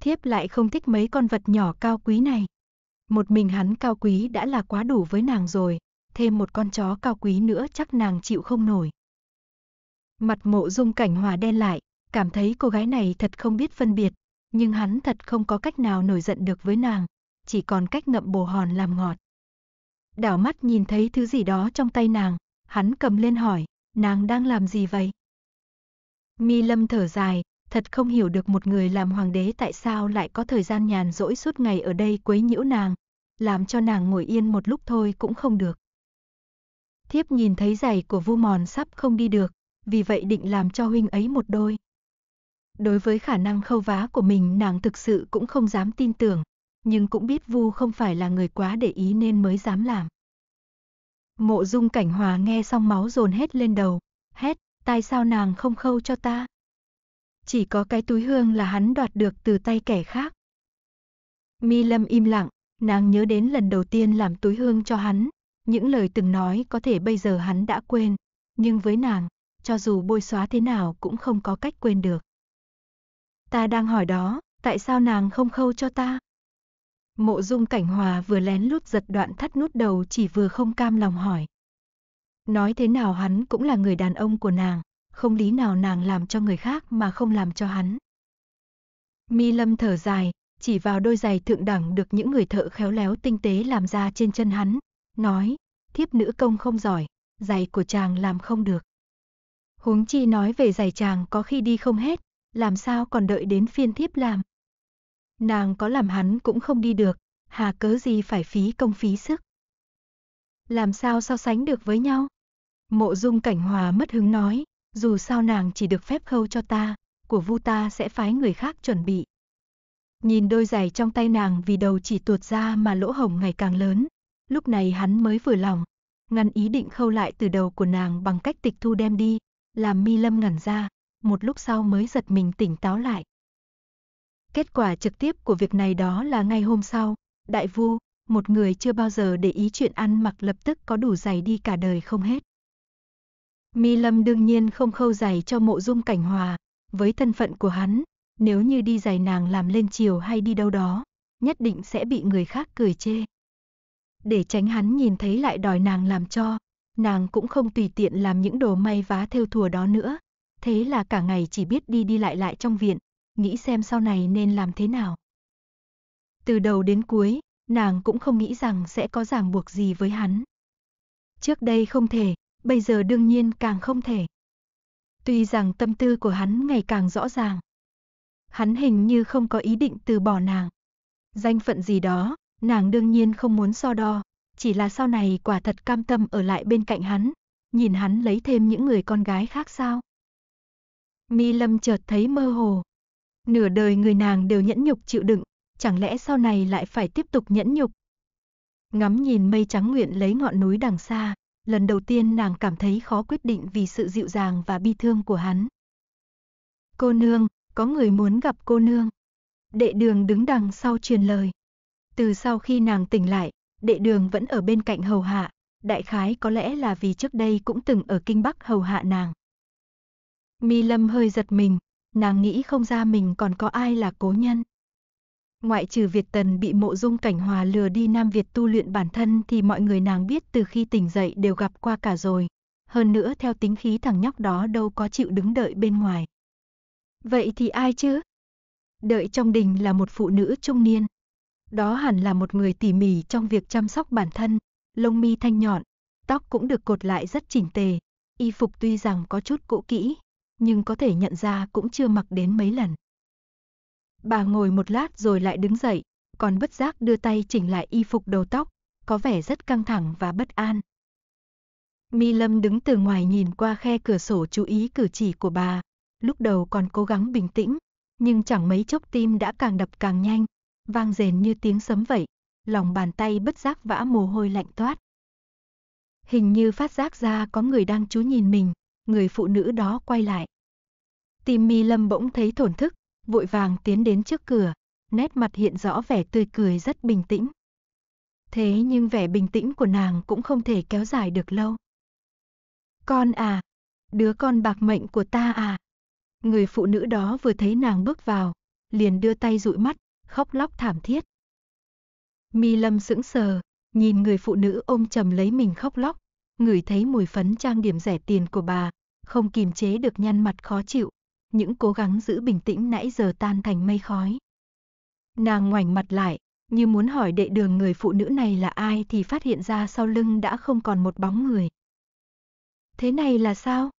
Thiếp lại không thích mấy con vật nhỏ cao quý này. Một mình hắn cao quý đã là quá đủ với nàng rồi, thêm một con chó cao quý nữa chắc nàng chịu không nổi. Mặt mộ dung cảnh hòa đen lại, cảm thấy cô gái này thật không biết phân biệt, nhưng hắn thật không có cách nào nổi giận được với nàng, chỉ còn cách ngậm bồ hòn làm ngọt. Đảo mắt nhìn thấy thứ gì đó trong tay nàng, hắn cầm lên hỏi, nàng đang làm gì vậy? Mi Lâm thở dài, thật không hiểu được một người làm hoàng đế tại sao lại có thời gian nhàn rỗi suốt ngày ở đây quấy nhiễu nàng, làm cho nàng ngồi yên một lúc thôi cũng không được. Thiếp nhìn thấy giày của Vu Mòn sắp không đi được, vì vậy định làm cho huynh ấy một đôi. Đối với khả năng khâu vá của mình nàng thực sự cũng không dám tin tưởng, nhưng cũng biết Vu không phải là người quá để ý nên mới dám làm. Mộ dung cảnh hòa nghe xong máu dồn hết lên đầu, hét, tại sao nàng không khâu cho ta? Chỉ có cái túi hương là hắn đoạt được từ tay kẻ khác. Mi Lâm im lặng, nàng nhớ đến lần đầu tiên làm túi hương cho hắn, những lời từng nói có thể bây giờ hắn đã quên, nhưng với nàng, cho dù bôi xóa thế nào cũng không có cách quên được. Ta đang hỏi đó, tại sao nàng không khâu cho ta? Mộ dung cảnh hòa vừa lén lút giật đoạn thắt nút đầu chỉ vừa không cam lòng hỏi. Nói thế nào hắn cũng là người đàn ông của nàng, không lý nào nàng làm cho người khác mà không làm cho hắn. Mi lâm thở dài, chỉ vào đôi giày thượng đẳng được những người thợ khéo léo tinh tế làm ra trên chân hắn, nói, thiếp nữ công không giỏi, giày của chàng làm không được. Huống chi nói về giày chàng có khi đi không hết, làm sao còn đợi đến phiên thiếp làm. Nàng có làm hắn cũng không đi được, hà cớ gì phải phí công phí sức. Làm sao so sánh được với nhau? Mộ dung cảnh hòa mất hứng nói, dù sao nàng chỉ được phép khâu cho ta, của vu ta sẽ phái người khác chuẩn bị. Nhìn đôi giày trong tay nàng vì đầu chỉ tuột ra mà lỗ hồng ngày càng lớn, lúc này hắn mới vừa lòng, ngăn ý định khâu lại từ đầu của nàng bằng cách tịch thu đem đi, làm mi lâm ngẩn ra một lúc sau mới giật mình tỉnh táo lại. Kết quả trực tiếp của việc này đó là ngay hôm sau, đại vu, một người chưa bao giờ để ý chuyện ăn mặc lập tức có đủ giày đi cả đời không hết. Mi Lâm đương nhiên không khâu giày cho mộ dung cảnh hòa, với thân phận của hắn, nếu như đi giày nàng làm lên chiều hay đi đâu đó, nhất định sẽ bị người khác cười chê. Để tránh hắn nhìn thấy lại đòi nàng làm cho, nàng cũng không tùy tiện làm những đồ may vá theo thùa đó nữa, Thế là cả ngày chỉ biết đi đi lại lại trong viện, nghĩ xem sau này nên làm thế nào. Từ đầu đến cuối, nàng cũng không nghĩ rằng sẽ có ràng buộc gì với hắn. Trước đây không thể, bây giờ đương nhiên càng không thể. Tuy rằng tâm tư của hắn ngày càng rõ ràng. Hắn hình như không có ý định từ bỏ nàng. Danh phận gì đó, nàng đương nhiên không muốn so đo, chỉ là sau này quả thật cam tâm ở lại bên cạnh hắn, nhìn hắn lấy thêm những người con gái khác sao. Mi Lâm chợt thấy mơ hồ. Nửa đời người nàng đều nhẫn nhục chịu đựng, chẳng lẽ sau này lại phải tiếp tục nhẫn nhục? Ngắm nhìn mây trắng nguyện lấy ngọn núi đằng xa, lần đầu tiên nàng cảm thấy khó quyết định vì sự dịu dàng và bi thương của hắn. Cô nương, có người muốn gặp cô nương. Đệ đường đứng đằng sau truyền lời. Từ sau khi nàng tỉnh lại, đệ đường vẫn ở bên cạnh hầu hạ, đại khái có lẽ là vì trước đây cũng từng ở kinh bắc hầu hạ nàng. Mi Lâm hơi giật mình, nàng nghĩ không ra mình còn có ai là cố nhân. Ngoại trừ Việt Tần bị mộ dung cảnh hòa lừa đi Nam Việt tu luyện bản thân thì mọi người nàng biết từ khi tỉnh dậy đều gặp qua cả rồi. Hơn nữa theo tính khí thằng nhóc đó đâu có chịu đứng đợi bên ngoài. Vậy thì ai chứ? Đợi trong đình là một phụ nữ trung niên. Đó hẳn là một người tỉ mỉ trong việc chăm sóc bản thân, lông mi thanh nhọn, tóc cũng được cột lại rất chỉnh tề, y phục tuy rằng có chút cũ kỹ, nhưng có thể nhận ra cũng chưa mặc đến mấy lần. Bà ngồi một lát rồi lại đứng dậy, còn bất giác đưa tay chỉnh lại y phục đầu tóc, có vẻ rất căng thẳng và bất an. Mi Lâm đứng từ ngoài nhìn qua khe cửa sổ chú ý cử chỉ của bà, lúc đầu còn cố gắng bình tĩnh, nhưng chẳng mấy chốc tim đã càng đập càng nhanh, vang rền như tiếng sấm vậy, lòng bàn tay bất giác vã mồ hôi lạnh toát. Hình như phát giác ra có người đang chú nhìn mình, người phụ nữ đó quay lại. Tim mi lâm bỗng thấy thổn thức, vội vàng tiến đến trước cửa, nét mặt hiện rõ vẻ tươi cười rất bình tĩnh. Thế nhưng vẻ bình tĩnh của nàng cũng không thể kéo dài được lâu. Con à, đứa con bạc mệnh của ta à. Người phụ nữ đó vừa thấy nàng bước vào, liền đưa tay dụi mắt, khóc lóc thảm thiết. Mi Lâm sững sờ, nhìn người phụ nữ ôm chầm lấy mình khóc lóc, ngửi thấy mùi phấn trang điểm rẻ tiền của bà, không kìm chế được nhăn mặt khó chịu, những cố gắng giữ bình tĩnh nãy giờ tan thành mây khói. Nàng ngoảnh mặt lại, như muốn hỏi đệ đường người phụ nữ này là ai thì phát hiện ra sau lưng đã không còn một bóng người. Thế này là sao?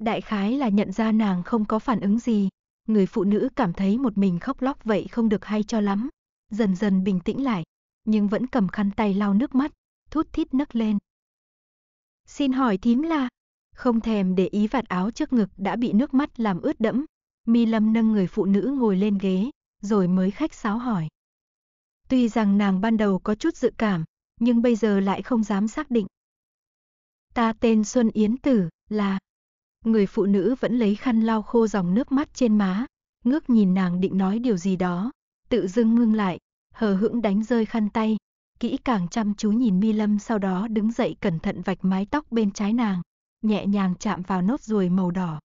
Đại khái là nhận ra nàng không có phản ứng gì, người phụ nữ cảm thấy một mình khóc lóc vậy không được hay cho lắm, dần dần bình tĩnh lại, nhưng vẫn cầm khăn tay lau nước mắt, thút thít nấc lên. Xin hỏi thím là, không thèm để ý vạt áo trước ngực đã bị nước mắt làm ướt đẫm, Mi Lâm nâng người phụ nữ ngồi lên ghế, rồi mới khách sáo hỏi. Tuy rằng nàng ban đầu có chút dự cảm, nhưng bây giờ lại không dám xác định. Ta tên Xuân Yến Tử, là... Người phụ nữ vẫn lấy khăn lau khô dòng nước mắt trên má, ngước nhìn nàng định nói điều gì đó, tự dưng ngưng lại, hờ hững đánh rơi khăn tay, kỹ càng chăm chú nhìn Mi Lâm sau đó đứng dậy cẩn thận vạch mái tóc bên trái nàng, nhẹ nhàng chạm vào nốt ruồi màu đỏ.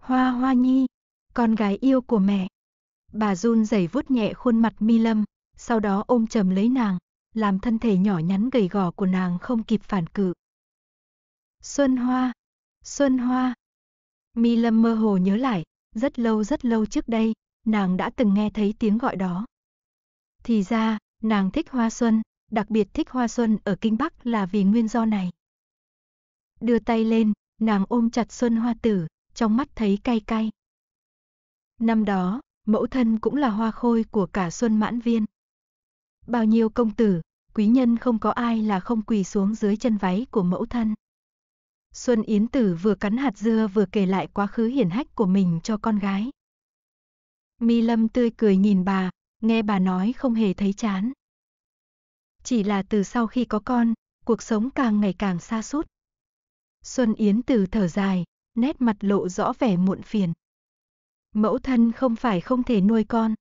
Hoa hoa nhi, con gái yêu của mẹ. Bà run rẩy vuốt nhẹ khuôn mặt mi lâm, sau đó ôm chầm lấy nàng, làm thân thể nhỏ nhắn gầy gò của nàng không kịp phản cự. Xuân hoa, xuân hoa. Mi lâm mơ hồ nhớ lại, rất lâu rất lâu trước đây, nàng đã từng nghe thấy tiếng gọi đó. Thì ra, nàng thích hoa xuân, đặc biệt thích hoa xuân ở Kinh Bắc là vì nguyên do này đưa tay lên, nàng ôm chặt Xuân Hoa Tử, trong mắt thấy cay cay. Năm đó, mẫu thân cũng là hoa khôi của cả Xuân Mãn Viên. Bao nhiêu công tử, quý nhân không có ai là không quỳ xuống dưới chân váy của mẫu thân. Xuân Yến Tử vừa cắn hạt dưa vừa kể lại quá khứ hiển hách của mình cho con gái. Mi Lâm tươi cười nhìn bà, nghe bà nói không hề thấy chán. Chỉ là từ sau khi có con, cuộc sống càng ngày càng xa sút Xuân Yến từ thở dài, nét mặt lộ rõ vẻ muộn phiền. Mẫu thân không phải không thể nuôi con.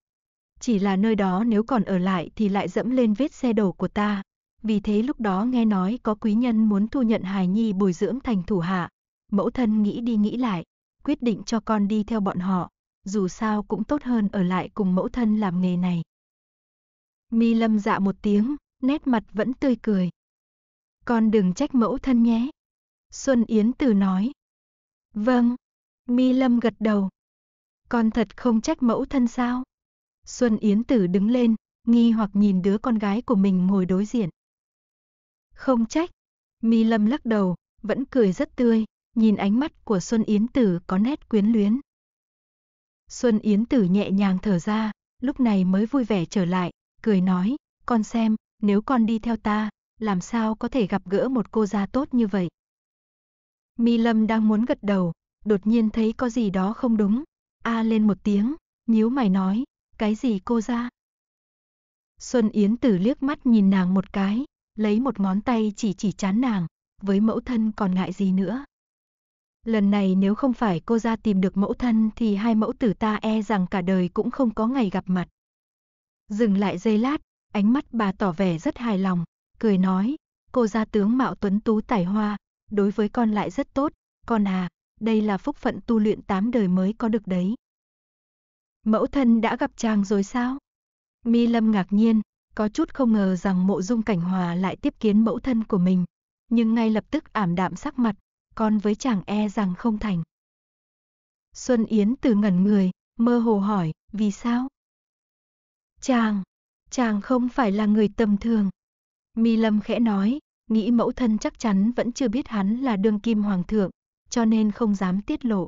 Chỉ là nơi đó nếu còn ở lại thì lại dẫm lên vết xe đổ của ta. Vì thế lúc đó nghe nói có quý nhân muốn thu nhận hài nhi bồi dưỡng thành thủ hạ. Mẫu thân nghĩ đi nghĩ lại, quyết định cho con đi theo bọn họ. Dù sao cũng tốt hơn ở lại cùng mẫu thân làm nghề này. Mi lâm dạ một tiếng, nét mặt vẫn tươi cười. Con đừng trách mẫu thân nhé. Xuân Yến Từ nói. Vâng, Mi Lâm gật đầu. Con thật không trách mẫu thân sao? Xuân Yến Tử đứng lên, nghi hoặc nhìn đứa con gái của mình ngồi đối diện. Không trách. Mi Lâm lắc đầu, vẫn cười rất tươi, nhìn ánh mắt của Xuân Yến Tử có nét quyến luyến. Xuân Yến Tử nhẹ nhàng thở ra, lúc này mới vui vẻ trở lại, cười nói, con xem, nếu con đi theo ta, làm sao có thể gặp gỡ một cô gia tốt như vậy. Mi Lâm đang muốn gật đầu, đột nhiên thấy có gì đó không đúng. A à lên một tiếng, nhíu mày nói, cái gì cô ra? Xuân Yến tử liếc mắt nhìn nàng một cái, lấy một ngón tay chỉ chỉ chán nàng, với mẫu thân còn ngại gì nữa. Lần này nếu không phải cô ra tìm được mẫu thân thì hai mẫu tử ta e rằng cả đời cũng không có ngày gặp mặt. Dừng lại giây lát, ánh mắt bà tỏ vẻ rất hài lòng, cười nói, cô ra tướng mạo tuấn tú tài hoa, đối với con lại rất tốt, con à, đây là phúc phận tu luyện tám đời mới có được đấy. Mẫu thân đã gặp chàng rồi sao? Mi Lâm ngạc nhiên, có chút không ngờ rằng mộ dung cảnh hòa lại tiếp kiến mẫu thân của mình, nhưng ngay lập tức ảm đạm sắc mặt, con với chàng e rằng không thành. Xuân Yến từ ngẩn người, mơ hồ hỏi, vì sao? Chàng, chàng không phải là người tầm thường. Mi Lâm khẽ nói, nghĩ mẫu thân chắc chắn vẫn chưa biết hắn là đương kim hoàng thượng, cho nên không dám tiết lộ.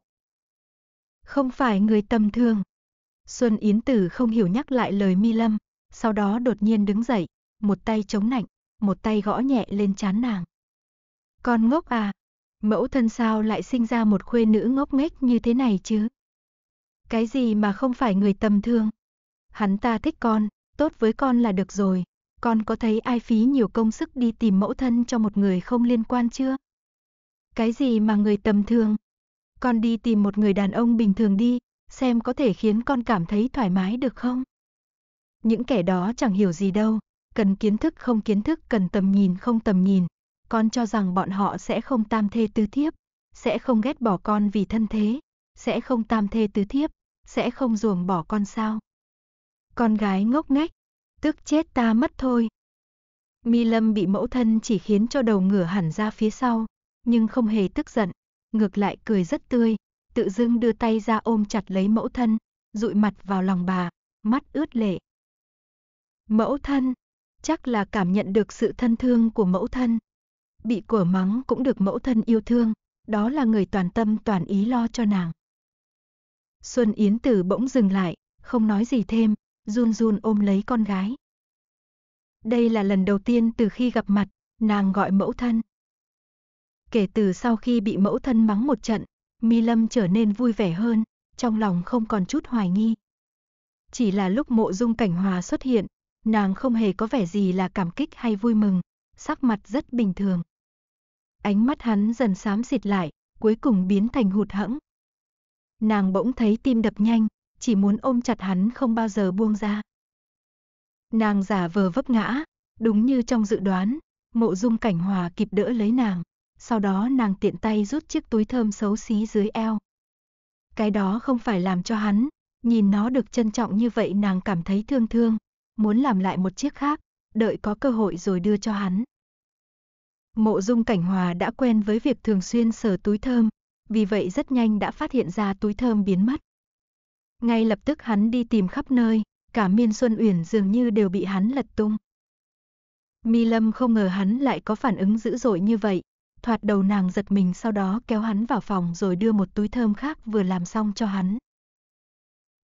Không phải người tầm thường. Xuân Yến Tử không hiểu nhắc lại lời Mi Lâm, sau đó đột nhiên đứng dậy, một tay chống nạnh, một tay gõ nhẹ lên chán nàng. Con ngốc à, mẫu thân sao lại sinh ra một khuê nữ ngốc nghếch như thế này chứ? Cái gì mà không phải người tầm thương? Hắn ta thích con, tốt với con là được rồi, con có thấy ai phí nhiều công sức đi tìm mẫu thân cho một người không liên quan chưa? Cái gì mà người tầm thường? Con đi tìm một người đàn ông bình thường đi, xem có thể khiến con cảm thấy thoải mái được không? Những kẻ đó chẳng hiểu gì đâu, cần kiến thức không kiến thức, cần tầm nhìn không tầm nhìn. Con cho rằng bọn họ sẽ không tam thê tứ thiếp, sẽ không ghét bỏ con vì thân thế, sẽ không tam thê tứ thiếp, sẽ không ruồng bỏ con sao? Con gái ngốc nghếch, tức chết ta mất thôi. Mi Lâm bị mẫu thân chỉ khiến cho đầu ngửa hẳn ra phía sau, nhưng không hề tức giận, ngược lại cười rất tươi, tự dưng đưa tay ra ôm chặt lấy mẫu thân, dụi mặt vào lòng bà, mắt ướt lệ. Mẫu thân, chắc là cảm nhận được sự thân thương của mẫu thân. Bị của mắng cũng được mẫu thân yêu thương, đó là người toàn tâm toàn ý lo cho nàng. Xuân Yến Tử bỗng dừng lại, không nói gì thêm, run run ôm lấy con gái. Đây là lần đầu tiên từ khi gặp mặt, nàng gọi mẫu thân. Kể từ sau khi bị mẫu thân mắng một trận, Mi Lâm trở nên vui vẻ hơn, trong lòng không còn chút hoài nghi. Chỉ là lúc mộ dung cảnh hòa xuất hiện, nàng không hề có vẻ gì là cảm kích hay vui mừng, sắc mặt rất bình thường. Ánh mắt hắn dần xám xịt lại, cuối cùng biến thành hụt hẫng. Nàng bỗng thấy tim đập nhanh, chỉ muốn ôm chặt hắn không bao giờ buông ra. Nàng giả vờ vấp ngã, đúng như trong dự đoán, mộ dung cảnh hòa kịp đỡ lấy nàng, sau đó nàng tiện tay rút chiếc túi thơm xấu xí dưới eo. Cái đó không phải làm cho hắn, nhìn nó được trân trọng như vậy nàng cảm thấy thương thương, muốn làm lại một chiếc khác, đợi có cơ hội rồi đưa cho hắn. Mộ dung cảnh hòa đã quen với việc thường xuyên sờ túi thơm, vì vậy rất nhanh đã phát hiện ra túi thơm biến mất. Ngay lập tức hắn đi tìm khắp nơi, cả Miên Xuân Uyển dường như đều bị hắn lật tung. Mi Lâm không ngờ hắn lại có phản ứng dữ dội như vậy, thoạt đầu nàng giật mình sau đó kéo hắn vào phòng rồi đưa một túi thơm khác vừa làm xong cho hắn.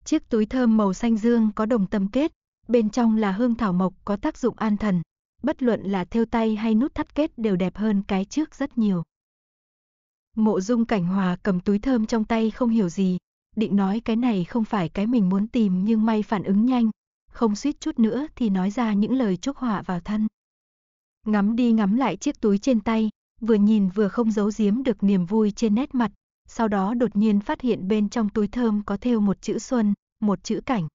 Chiếc túi thơm màu xanh dương có đồng tâm kết, bên trong là hương thảo mộc có tác dụng an thần, bất luận là thêu tay hay nút thắt kết đều đẹp hơn cái trước rất nhiều. Mộ dung cảnh hòa cầm túi thơm trong tay không hiểu gì, định nói cái này không phải cái mình muốn tìm nhưng may phản ứng nhanh, không suýt chút nữa thì nói ra những lời chúc họa vào thân. Ngắm đi ngắm lại chiếc túi trên tay, vừa nhìn vừa không giấu giếm được niềm vui trên nét mặt, sau đó đột nhiên phát hiện bên trong túi thơm có thêu một chữ xuân, một chữ cảnh.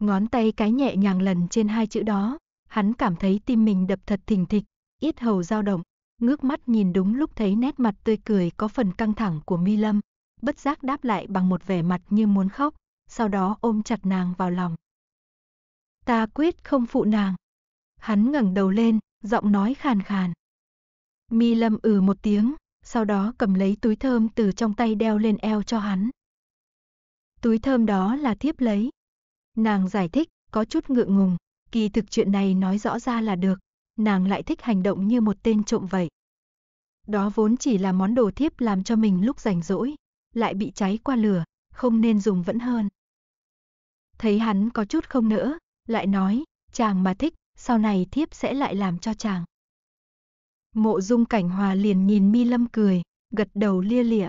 Ngón tay cái nhẹ nhàng lần trên hai chữ đó, hắn cảm thấy tim mình đập thật thình thịch, yết hầu dao động, ngước mắt nhìn đúng lúc thấy nét mặt tươi cười có phần căng thẳng của Mi Lâm, bất giác đáp lại bằng một vẻ mặt như muốn khóc, sau đó ôm chặt nàng vào lòng. Ta quyết không phụ nàng. Hắn ngẩng đầu lên, giọng nói khàn khàn. Mi Lâm ừ một tiếng, sau đó cầm lấy túi thơm từ trong tay đeo lên eo cho hắn. Túi thơm đó là thiếp lấy. Nàng giải thích, có chút ngượng ngùng, kỳ thực chuyện này nói rõ ra là được, nàng lại thích hành động như một tên trộm vậy. Đó vốn chỉ là món đồ thiếp làm cho mình lúc rảnh rỗi lại bị cháy qua lửa, không nên dùng vẫn hơn. Thấy hắn có chút không nỡ, lại nói, chàng mà thích, sau này thiếp sẽ lại làm cho chàng. Mộ dung cảnh hòa liền nhìn mi lâm cười, gật đầu lia lịa.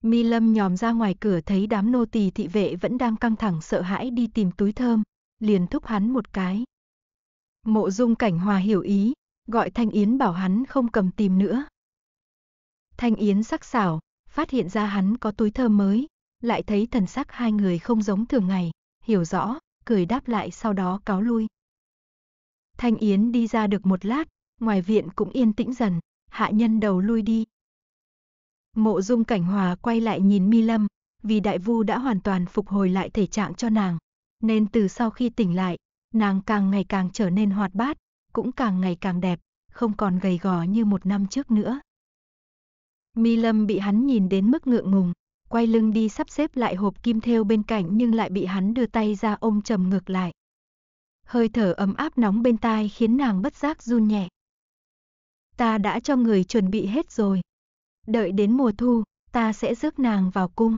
Mi lâm nhòm ra ngoài cửa thấy đám nô tỳ thị vệ vẫn đang căng thẳng sợ hãi đi tìm túi thơm, liền thúc hắn một cái. Mộ dung cảnh hòa hiểu ý, gọi Thanh Yến bảo hắn không cầm tìm nữa. Thanh Yến sắc sảo, phát hiện ra hắn có túi thơm mới, lại thấy thần sắc hai người không giống thường ngày, hiểu rõ, cười đáp lại sau đó cáo lui. Thanh Yến đi ra được một lát, ngoài viện cũng yên tĩnh dần, hạ nhân đầu lui đi. Mộ dung cảnh hòa quay lại nhìn Mi Lâm, vì đại vu đã hoàn toàn phục hồi lại thể trạng cho nàng, nên từ sau khi tỉnh lại, nàng càng ngày càng trở nên hoạt bát, cũng càng ngày càng đẹp, không còn gầy gò như một năm trước nữa. Mi Lâm bị hắn nhìn đến mức ngượng ngùng, quay lưng đi sắp xếp lại hộp kim thêu bên cạnh nhưng lại bị hắn đưa tay ra ôm trầm ngược lại. Hơi thở ấm áp nóng bên tai khiến nàng bất giác run nhẹ. Ta đã cho người chuẩn bị hết rồi. Đợi đến mùa thu, ta sẽ rước nàng vào cung.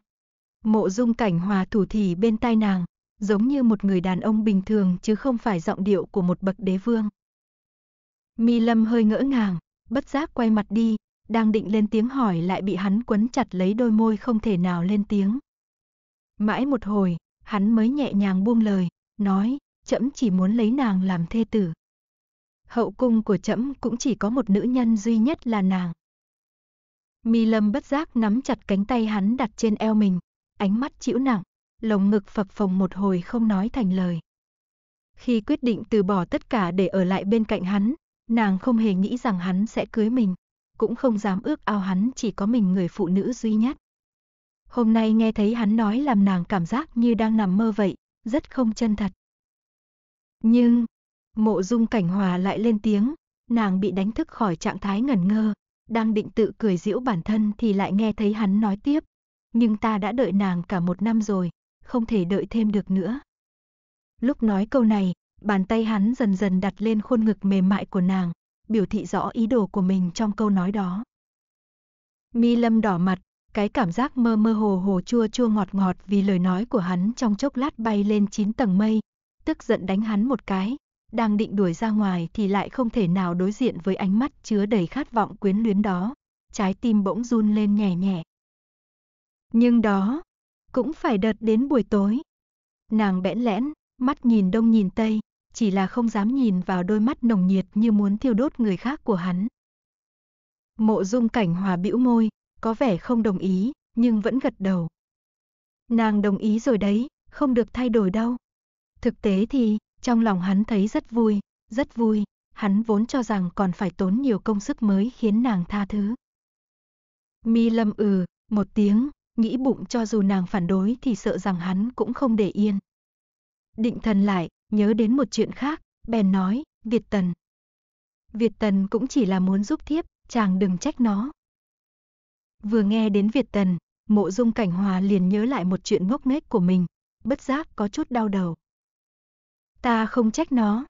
Mộ dung cảnh hòa thủ thỉ bên tai nàng, giống như một người đàn ông bình thường chứ không phải giọng điệu của một bậc đế vương. Mi Lâm hơi ngỡ ngàng, bất giác quay mặt đi, đang định lên tiếng hỏi lại bị hắn quấn chặt lấy đôi môi không thể nào lên tiếng. Mãi một hồi, hắn mới nhẹ nhàng buông lời, nói, "Chậm chỉ muốn lấy nàng làm thê tử. Hậu cung của chậm cũng chỉ có một nữ nhân duy nhất là nàng. Mi Lâm bất giác nắm chặt cánh tay hắn đặt trên eo mình, ánh mắt chịu nặng, lồng ngực phập phồng một hồi không nói thành lời. Khi quyết định từ bỏ tất cả để ở lại bên cạnh hắn, nàng không hề nghĩ rằng hắn sẽ cưới mình cũng không dám ước ao hắn chỉ có mình người phụ nữ duy nhất. Hôm nay nghe thấy hắn nói làm nàng cảm giác như đang nằm mơ vậy, rất không chân thật. Nhưng, mộ dung cảnh hòa lại lên tiếng, nàng bị đánh thức khỏi trạng thái ngẩn ngơ, đang định tự cười giễu bản thân thì lại nghe thấy hắn nói tiếp. Nhưng ta đã đợi nàng cả một năm rồi, không thể đợi thêm được nữa. Lúc nói câu này, bàn tay hắn dần dần đặt lên khuôn ngực mềm mại của nàng, biểu thị rõ ý đồ của mình trong câu nói đó. Mi Lâm đỏ mặt, cái cảm giác mơ mơ hồ hồ chua chua ngọt ngọt vì lời nói của hắn trong chốc lát bay lên chín tầng mây, tức giận đánh hắn một cái, đang định đuổi ra ngoài thì lại không thể nào đối diện với ánh mắt chứa đầy khát vọng quyến luyến đó, trái tim bỗng run lên nhẹ nhẹ. Nhưng đó, cũng phải đợt đến buổi tối. Nàng bẽn lẽn, mắt nhìn đông nhìn tây, chỉ là không dám nhìn vào đôi mắt nồng nhiệt như muốn thiêu đốt người khác của hắn. Mộ dung cảnh hòa bĩu môi, có vẻ không đồng ý, nhưng vẫn gật đầu. Nàng đồng ý rồi đấy, không được thay đổi đâu. Thực tế thì, trong lòng hắn thấy rất vui, rất vui, hắn vốn cho rằng còn phải tốn nhiều công sức mới khiến nàng tha thứ. Mi lâm ừ, một tiếng, nghĩ bụng cho dù nàng phản đối thì sợ rằng hắn cũng không để yên. Định thần lại, nhớ đến một chuyện khác, bèn nói, Việt Tần. Việt Tần cũng chỉ là muốn giúp thiếp, chàng đừng trách nó. Vừa nghe đến Việt Tần, mộ dung cảnh hòa liền nhớ lại một chuyện ngốc nghếch của mình, bất giác có chút đau đầu. Ta không trách nó.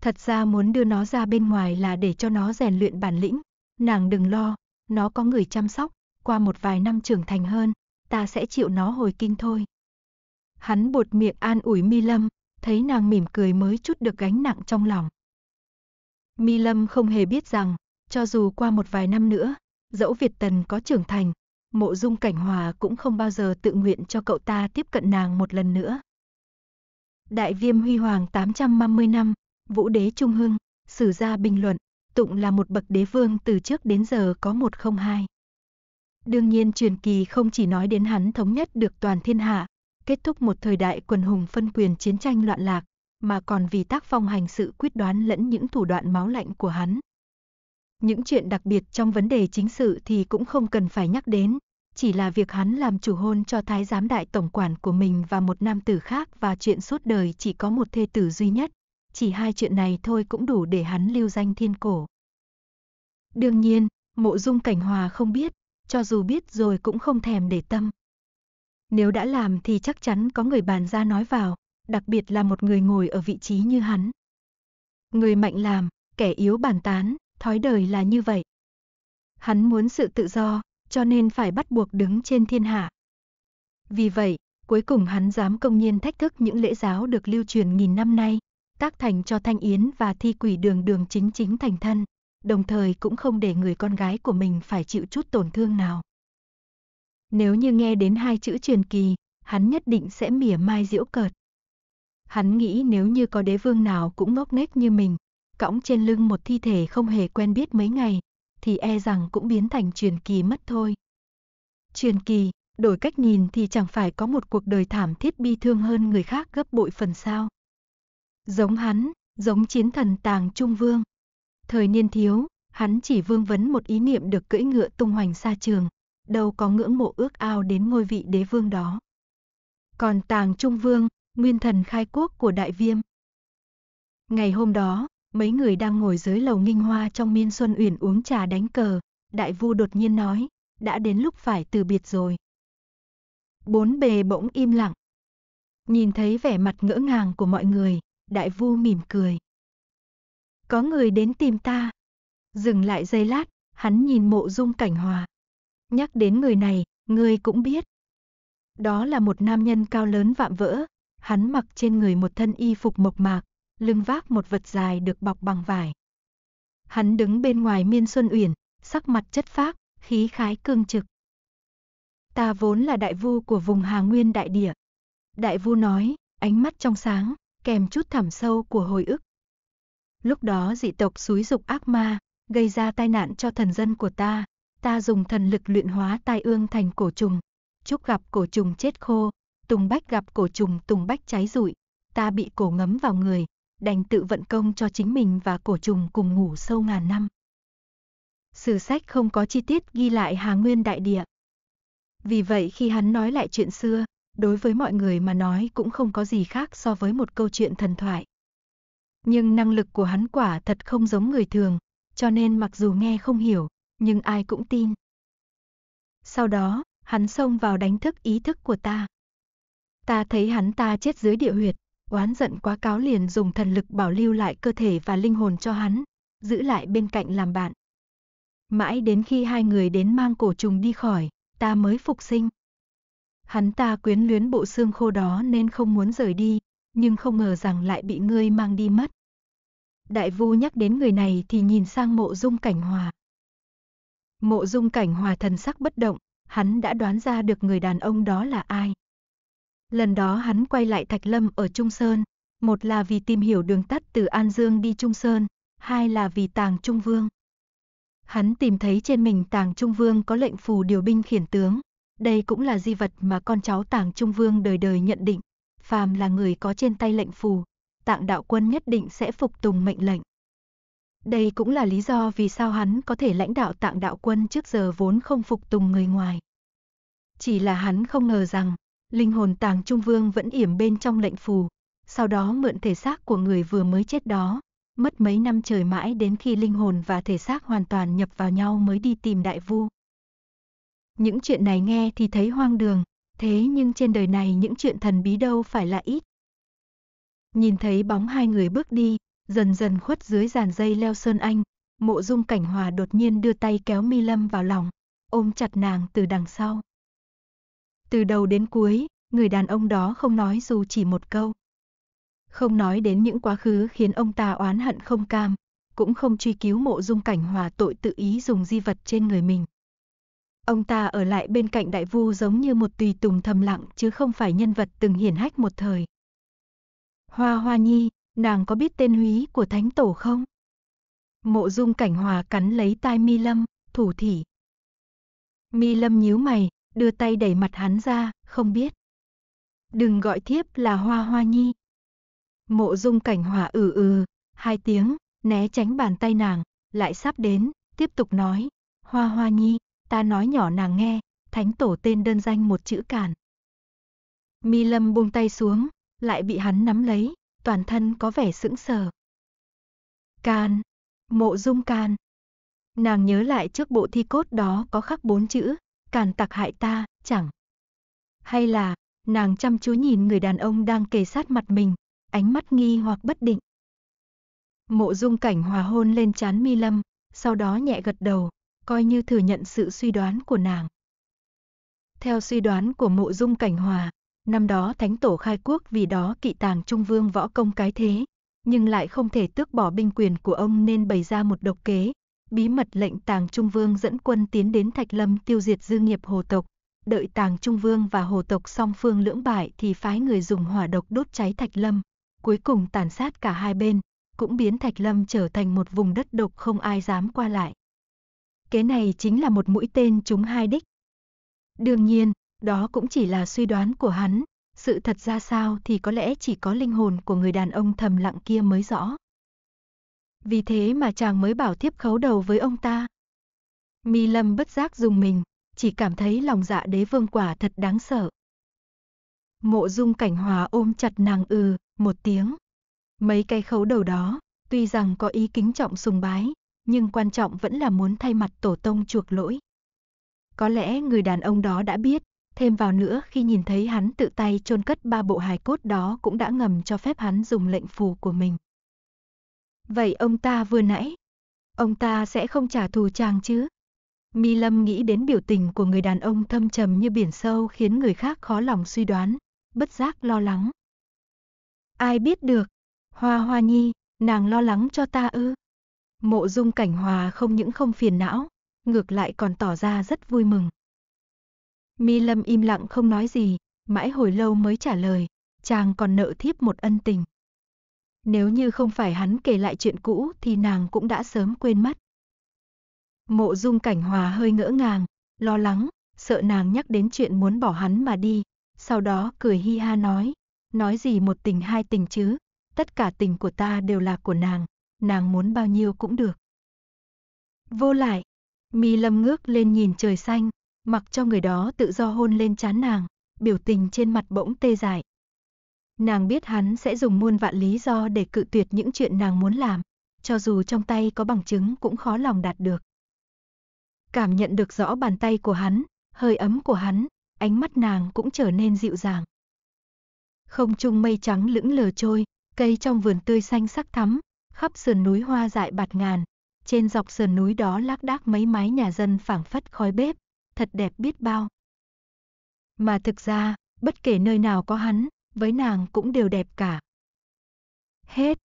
Thật ra muốn đưa nó ra bên ngoài là để cho nó rèn luyện bản lĩnh. Nàng đừng lo, nó có người chăm sóc, qua một vài năm trưởng thành hơn, ta sẽ chịu nó hồi kinh thôi. Hắn bột miệng an ủi mi lâm, thấy nàng mỉm cười mới chút được gánh nặng trong lòng. Mi Lâm không hề biết rằng, cho dù qua một vài năm nữa, dẫu Việt Tần có trưởng thành, mộ dung cảnh hòa cũng không bao giờ tự nguyện cho cậu ta tiếp cận nàng một lần nữa. Đại viêm huy hoàng 850 năm, vũ đế trung hưng, sử gia bình luận, tụng là một bậc đế vương từ trước đến giờ có một không hai. Đương nhiên truyền kỳ không chỉ nói đến hắn thống nhất được toàn thiên hạ, kết thúc một thời đại quần hùng phân quyền chiến tranh loạn lạc, mà còn vì tác phong hành sự quyết đoán lẫn những thủ đoạn máu lạnh của hắn. Những chuyện đặc biệt trong vấn đề chính sự thì cũng không cần phải nhắc đến, chỉ là việc hắn làm chủ hôn cho thái giám đại tổng quản của mình và một nam tử khác và chuyện suốt đời chỉ có một thê tử duy nhất, chỉ hai chuyện này thôi cũng đủ để hắn lưu danh thiên cổ. Đương nhiên, mộ dung cảnh hòa không biết, cho dù biết rồi cũng không thèm để tâm. Nếu đã làm thì chắc chắn có người bàn ra nói vào, đặc biệt là một người ngồi ở vị trí như hắn. Người mạnh làm, kẻ yếu bàn tán, thói đời là như vậy. Hắn muốn sự tự do, cho nên phải bắt buộc đứng trên thiên hạ. Vì vậy, cuối cùng hắn dám công nhiên thách thức những lễ giáo được lưu truyền nghìn năm nay, tác thành cho Thanh Yến và thi quỷ đường đường chính chính thành thân, đồng thời cũng không để người con gái của mình phải chịu chút tổn thương nào. Nếu như nghe đến hai chữ truyền kỳ, hắn nhất định sẽ mỉa mai diễu cợt. Hắn nghĩ nếu như có đế vương nào cũng ngốc nghếch như mình, cõng trên lưng một thi thể không hề quen biết mấy ngày, thì e rằng cũng biến thành truyền kỳ mất thôi. Truyền kỳ, đổi cách nhìn thì chẳng phải có một cuộc đời thảm thiết bi thương hơn người khác gấp bội phần sao. Giống hắn, giống chiến thần tàng trung vương. Thời niên thiếu, hắn chỉ vương vấn một ý niệm được cưỡi ngựa tung hoành xa trường, đâu có ngưỡng mộ ước ao đến ngôi vị đế vương đó. Còn Tàng Trung Vương, nguyên thần khai quốc của Đại Viêm. Ngày hôm đó, mấy người đang ngồi dưới lầu nghinh hoa trong miên xuân uyển uống trà đánh cờ, Đại Vu đột nhiên nói, đã đến lúc phải từ biệt rồi. Bốn bề bỗng im lặng. Nhìn thấy vẻ mặt ngỡ ngàng của mọi người, Đại Vu mỉm cười. Có người đến tìm ta. Dừng lại giây lát, hắn nhìn mộ dung cảnh hòa, Nhắc đến người này, ngươi cũng biết. Đó là một nam nhân cao lớn vạm vỡ, hắn mặc trên người một thân y phục mộc mạc, lưng vác một vật dài được bọc bằng vải. Hắn đứng bên ngoài Miên Xuân Uyển, sắc mặt chất phác, khí khái cương trực. Ta vốn là đại vu của vùng Hà Nguyên đại địa. Đại vu nói, ánh mắt trong sáng, kèm chút thẳm sâu của hồi ức. Lúc đó dị tộc xúi dục ác ma, gây ra tai nạn cho thần dân của ta, ta dùng thần lực luyện hóa tai ương thành cổ trùng. Trúc gặp cổ trùng chết khô, Tùng Bách gặp cổ trùng Tùng Bách cháy rụi, ta bị cổ ngấm vào người, đành tự vận công cho chính mình và cổ trùng cùng ngủ sâu ngàn năm. Sử sách không có chi tiết ghi lại Hà Nguyên đại địa. Vì vậy khi hắn nói lại chuyện xưa, đối với mọi người mà nói cũng không có gì khác so với một câu chuyện thần thoại. Nhưng năng lực của hắn quả thật không giống người thường, cho nên mặc dù nghe không hiểu, nhưng ai cũng tin. Sau đó, hắn xông vào đánh thức ý thức của ta. Ta thấy hắn ta chết dưới địa huyệt, oán giận quá cáo liền dùng thần lực bảo lưu lại cơ thể và linh hồn cho hắn, giữ lại bên cạnh làm bạn. Mãi đến khi hai người đến mang cổ trùng đi khỏi, ta mới phục sinh. Hắn ta quyến luyến bộ xương khô đó nên không muốn rời đi, nhưng không ngờ rằng lại bị ngươi mang đi mất. Đại vu nhắc đến người này thì nhìn sang mộ dung cảnh hòa. Mộ dung cảnh hòa thần sắc bất động, hắn đã đoán ra được người đàn ông đó là ai. Lần đó hắn quay lại Thạch Lâm ở Trung Sơn, một là vì tìm hiểu đường tắt từ An Dương đi Trung Sơn, hai là vì Tàng Trung Vương. Hắn tìm thấy trên mình Tàng Trung Vương có lệnh phù điều binh khiển tướng, đây cũng là di vật mà con cháu Tàng Trung Vương đời đời nhận định, phàm là người có trên tay lệnh phù, Tạng đạo quân nhất định sẽ phục tùng mệnh lệnh. Đây cũng là lý do vì sao hắn có thể lãnh đạo tạng đạo quân trước giờ vốn không phục tùng người ngoài. Chỉ là hắn không ngờ rằng, linh hồn tàng trung vương vẫn yểm bên trong lệnh phù, sau đó mượn thể xác của người vừa mới chết đó, mất mấy năm trời mãi đến khi linh hồn và thể xác hoàn toàn nhập vào nhau mới đi tìm đại vu. Những chuyện này nghe thì thấy hoang đường, thế nhưng trên đời này những chuyện thần bí đâu phải là ít. Nhìn thấy bóng hai người bước đi, Dần dần khuất dưới dàn dây leo sơn anh, mộ dung cảnh hòa đột nhiên đưa tay kéo mi lâm vào lòng, ôm chặt nàng từ đằng sau. Từ đầu đến cuối, người đàn ông đó không nói dù chỉ một câu. Không nói đến những quá khứ khiến ông ta oán hận không cam, cũng không truy cứu mộ dung cảnh hòa tội tự ý dùng di vật trên người mình. Ông ta ở lại bên cạnh đại vu giống như một tùy tùng thầm lặng chứ không phải nhân vật từng hiển hách một thời. Hoa hoa nhi, nàng có biết tên húy của thánh tổ không? Mộ dung cảnh hòa cắn lấy tai mi lâm, thủ thỉ. Mi lâm nhíu mày, đưa tay đẩy mặt hắn ra, không biết. Đừng gọi thiếp là hoa hoa nhi. Mộ dung cảnh hòa ừ ừ, hai tiếng, né tránh bàn tay nàng, lại sắp đến, tiếp tục nói. Hoa hoa nhi, ta nói nhỏ nàng nghe, thánh tổ tên đơn danh một chữ cản. Mi lâm buông tay xuống, lại bị hắn nắm lấy, toàn thân có vẻ sững sờ. Can, mộ dung can. Nàng nhớ lại trước bộ thi cốt đó có khắc bốn chữ, càn tặc hại ta, chẳng. Hay là, nàng chăm chú nhìn người đàn ông đang kề sát mặt mình, ánh mắt nghi hoặc bất định. Mộ dung cảnh hòa hôn lên chán mi lâm, sau đó nhẹ gật đầu, coi như thừa nhận sự suy đoán của nàng. Theo suy đoán của mộ dung cảnh hòa, năm đó thánh tổ khai quốc vì đó kỵ tàng trung vương võ công cái thế, nhưng lại không thể tước bỏ binh quyền của ông nên bày ra một độc kế, bí mật lệnh tàng trung vương dẫn quân tiến đến Thạch Lâm tiêu diệt dư nghiệp hồ tộc, đợi tàng trung vương và hồ tộc song phương lưỡng bại thì phái người dùng hỏa độc đốt cháy Thạch Lâm, cuối cùng tàn sát cả hai bên, cũng biến Thạch Lâm trở thành một vùng đất độc không ai dám qua lại. Kế này chính là một mũi tên trúng hai đích. Đương nhiên, đó cũng chỉ là suy đoán của hắn, sự thật ra sao thì có lẽ chỉ có linh hồn của người đàn ông thầm lặng kia mới rõ. Vì thế mà chàng mới bảo thiếp khấu đầu với ông ta. Mi Lâm bất giác dùng mình, chỉ cảm thấy lòng dạ đế vương quả thật đáng sợ. Mộ dung cảnh hòa ôm chặt nàng ừ, một tiếng. Mấy cái khấu đầu đó, tuy rằng có ý kính trọng sùng bái, nhưng quan trọng vẫn là muốn thay mặt tổ tông chuộc lỗi. Có lẽ người đàn ông đó đã biết, Thêm vào nữa khi nhìn thấy hắn tự tay chôn cất ba bộ hài cốt đó cũng đã ngầm cho phép hắn dùng lệnh phù của mình. Vậy ông ta vừa nãy, ông ta sẽ không trả thù chàng chứ? Mi Lâm nghĩ đến biểu tình của người đàn ông thâm trầm như biển sâu khiến người khác khó lòng suy đoán, bất giác lo lắng. Ai biết được, Hoa Hoa Nhi, nàng lo lắng cho ta ư? Mộ Dung Cảnh Hòa không những không phiền não, ngược lại còn tỏ ra rất vui mừng. Mi Lâm im lặng không nói gì, mãi hồi lâu mới trả lời, chàng còn nợ thiếp một ân tình. Nếu như không phải hắn kể lại chuyện cũ thì nàng cũng đã sớm quên mất. Mộ dung cảnh hòa hơi ngỡ ngàng, lo lắng, sợ nàng nhắc đến chuyện muốn bỏ hắn mà đi, sau đó cười hi ha nói, nói gì một tình hai tình chứ, tất cả tình của ta đều là của nàng, nàng muốn bao nhiêu cũng được. Vô lại, mi lâm ngước lên nhìn trời xanh, mặc cho người đó tự do hôn lên chán nàng, biểu tình trên mặt bỗng tê dại. Nàng biết hắn sẽ dùng muôn vạn lý do để cự tuyệt những chuyện nàng muốn làm, cho dù trong tay có bằng chứng cũng khó lòng đạt được. Cảm nhận được rõ bàn tay của hắn, hơi ấm của hắn, ánh mắt nàng cũng trở nên dịu dàng. Không trung mây trắng lững lờ trôi, cây trong vườn tươi xanh sắc thắm, khắp sườn núi hoa dại bạt ngàn, trên dọc sườn núi đó lác đác mấy mái nhà dân phảng phất khói bếp, thật đẹp biết bao. Mà thực ra, bất kể nơi nào có hắn, với nàng cũng đều đẹp cả. Hết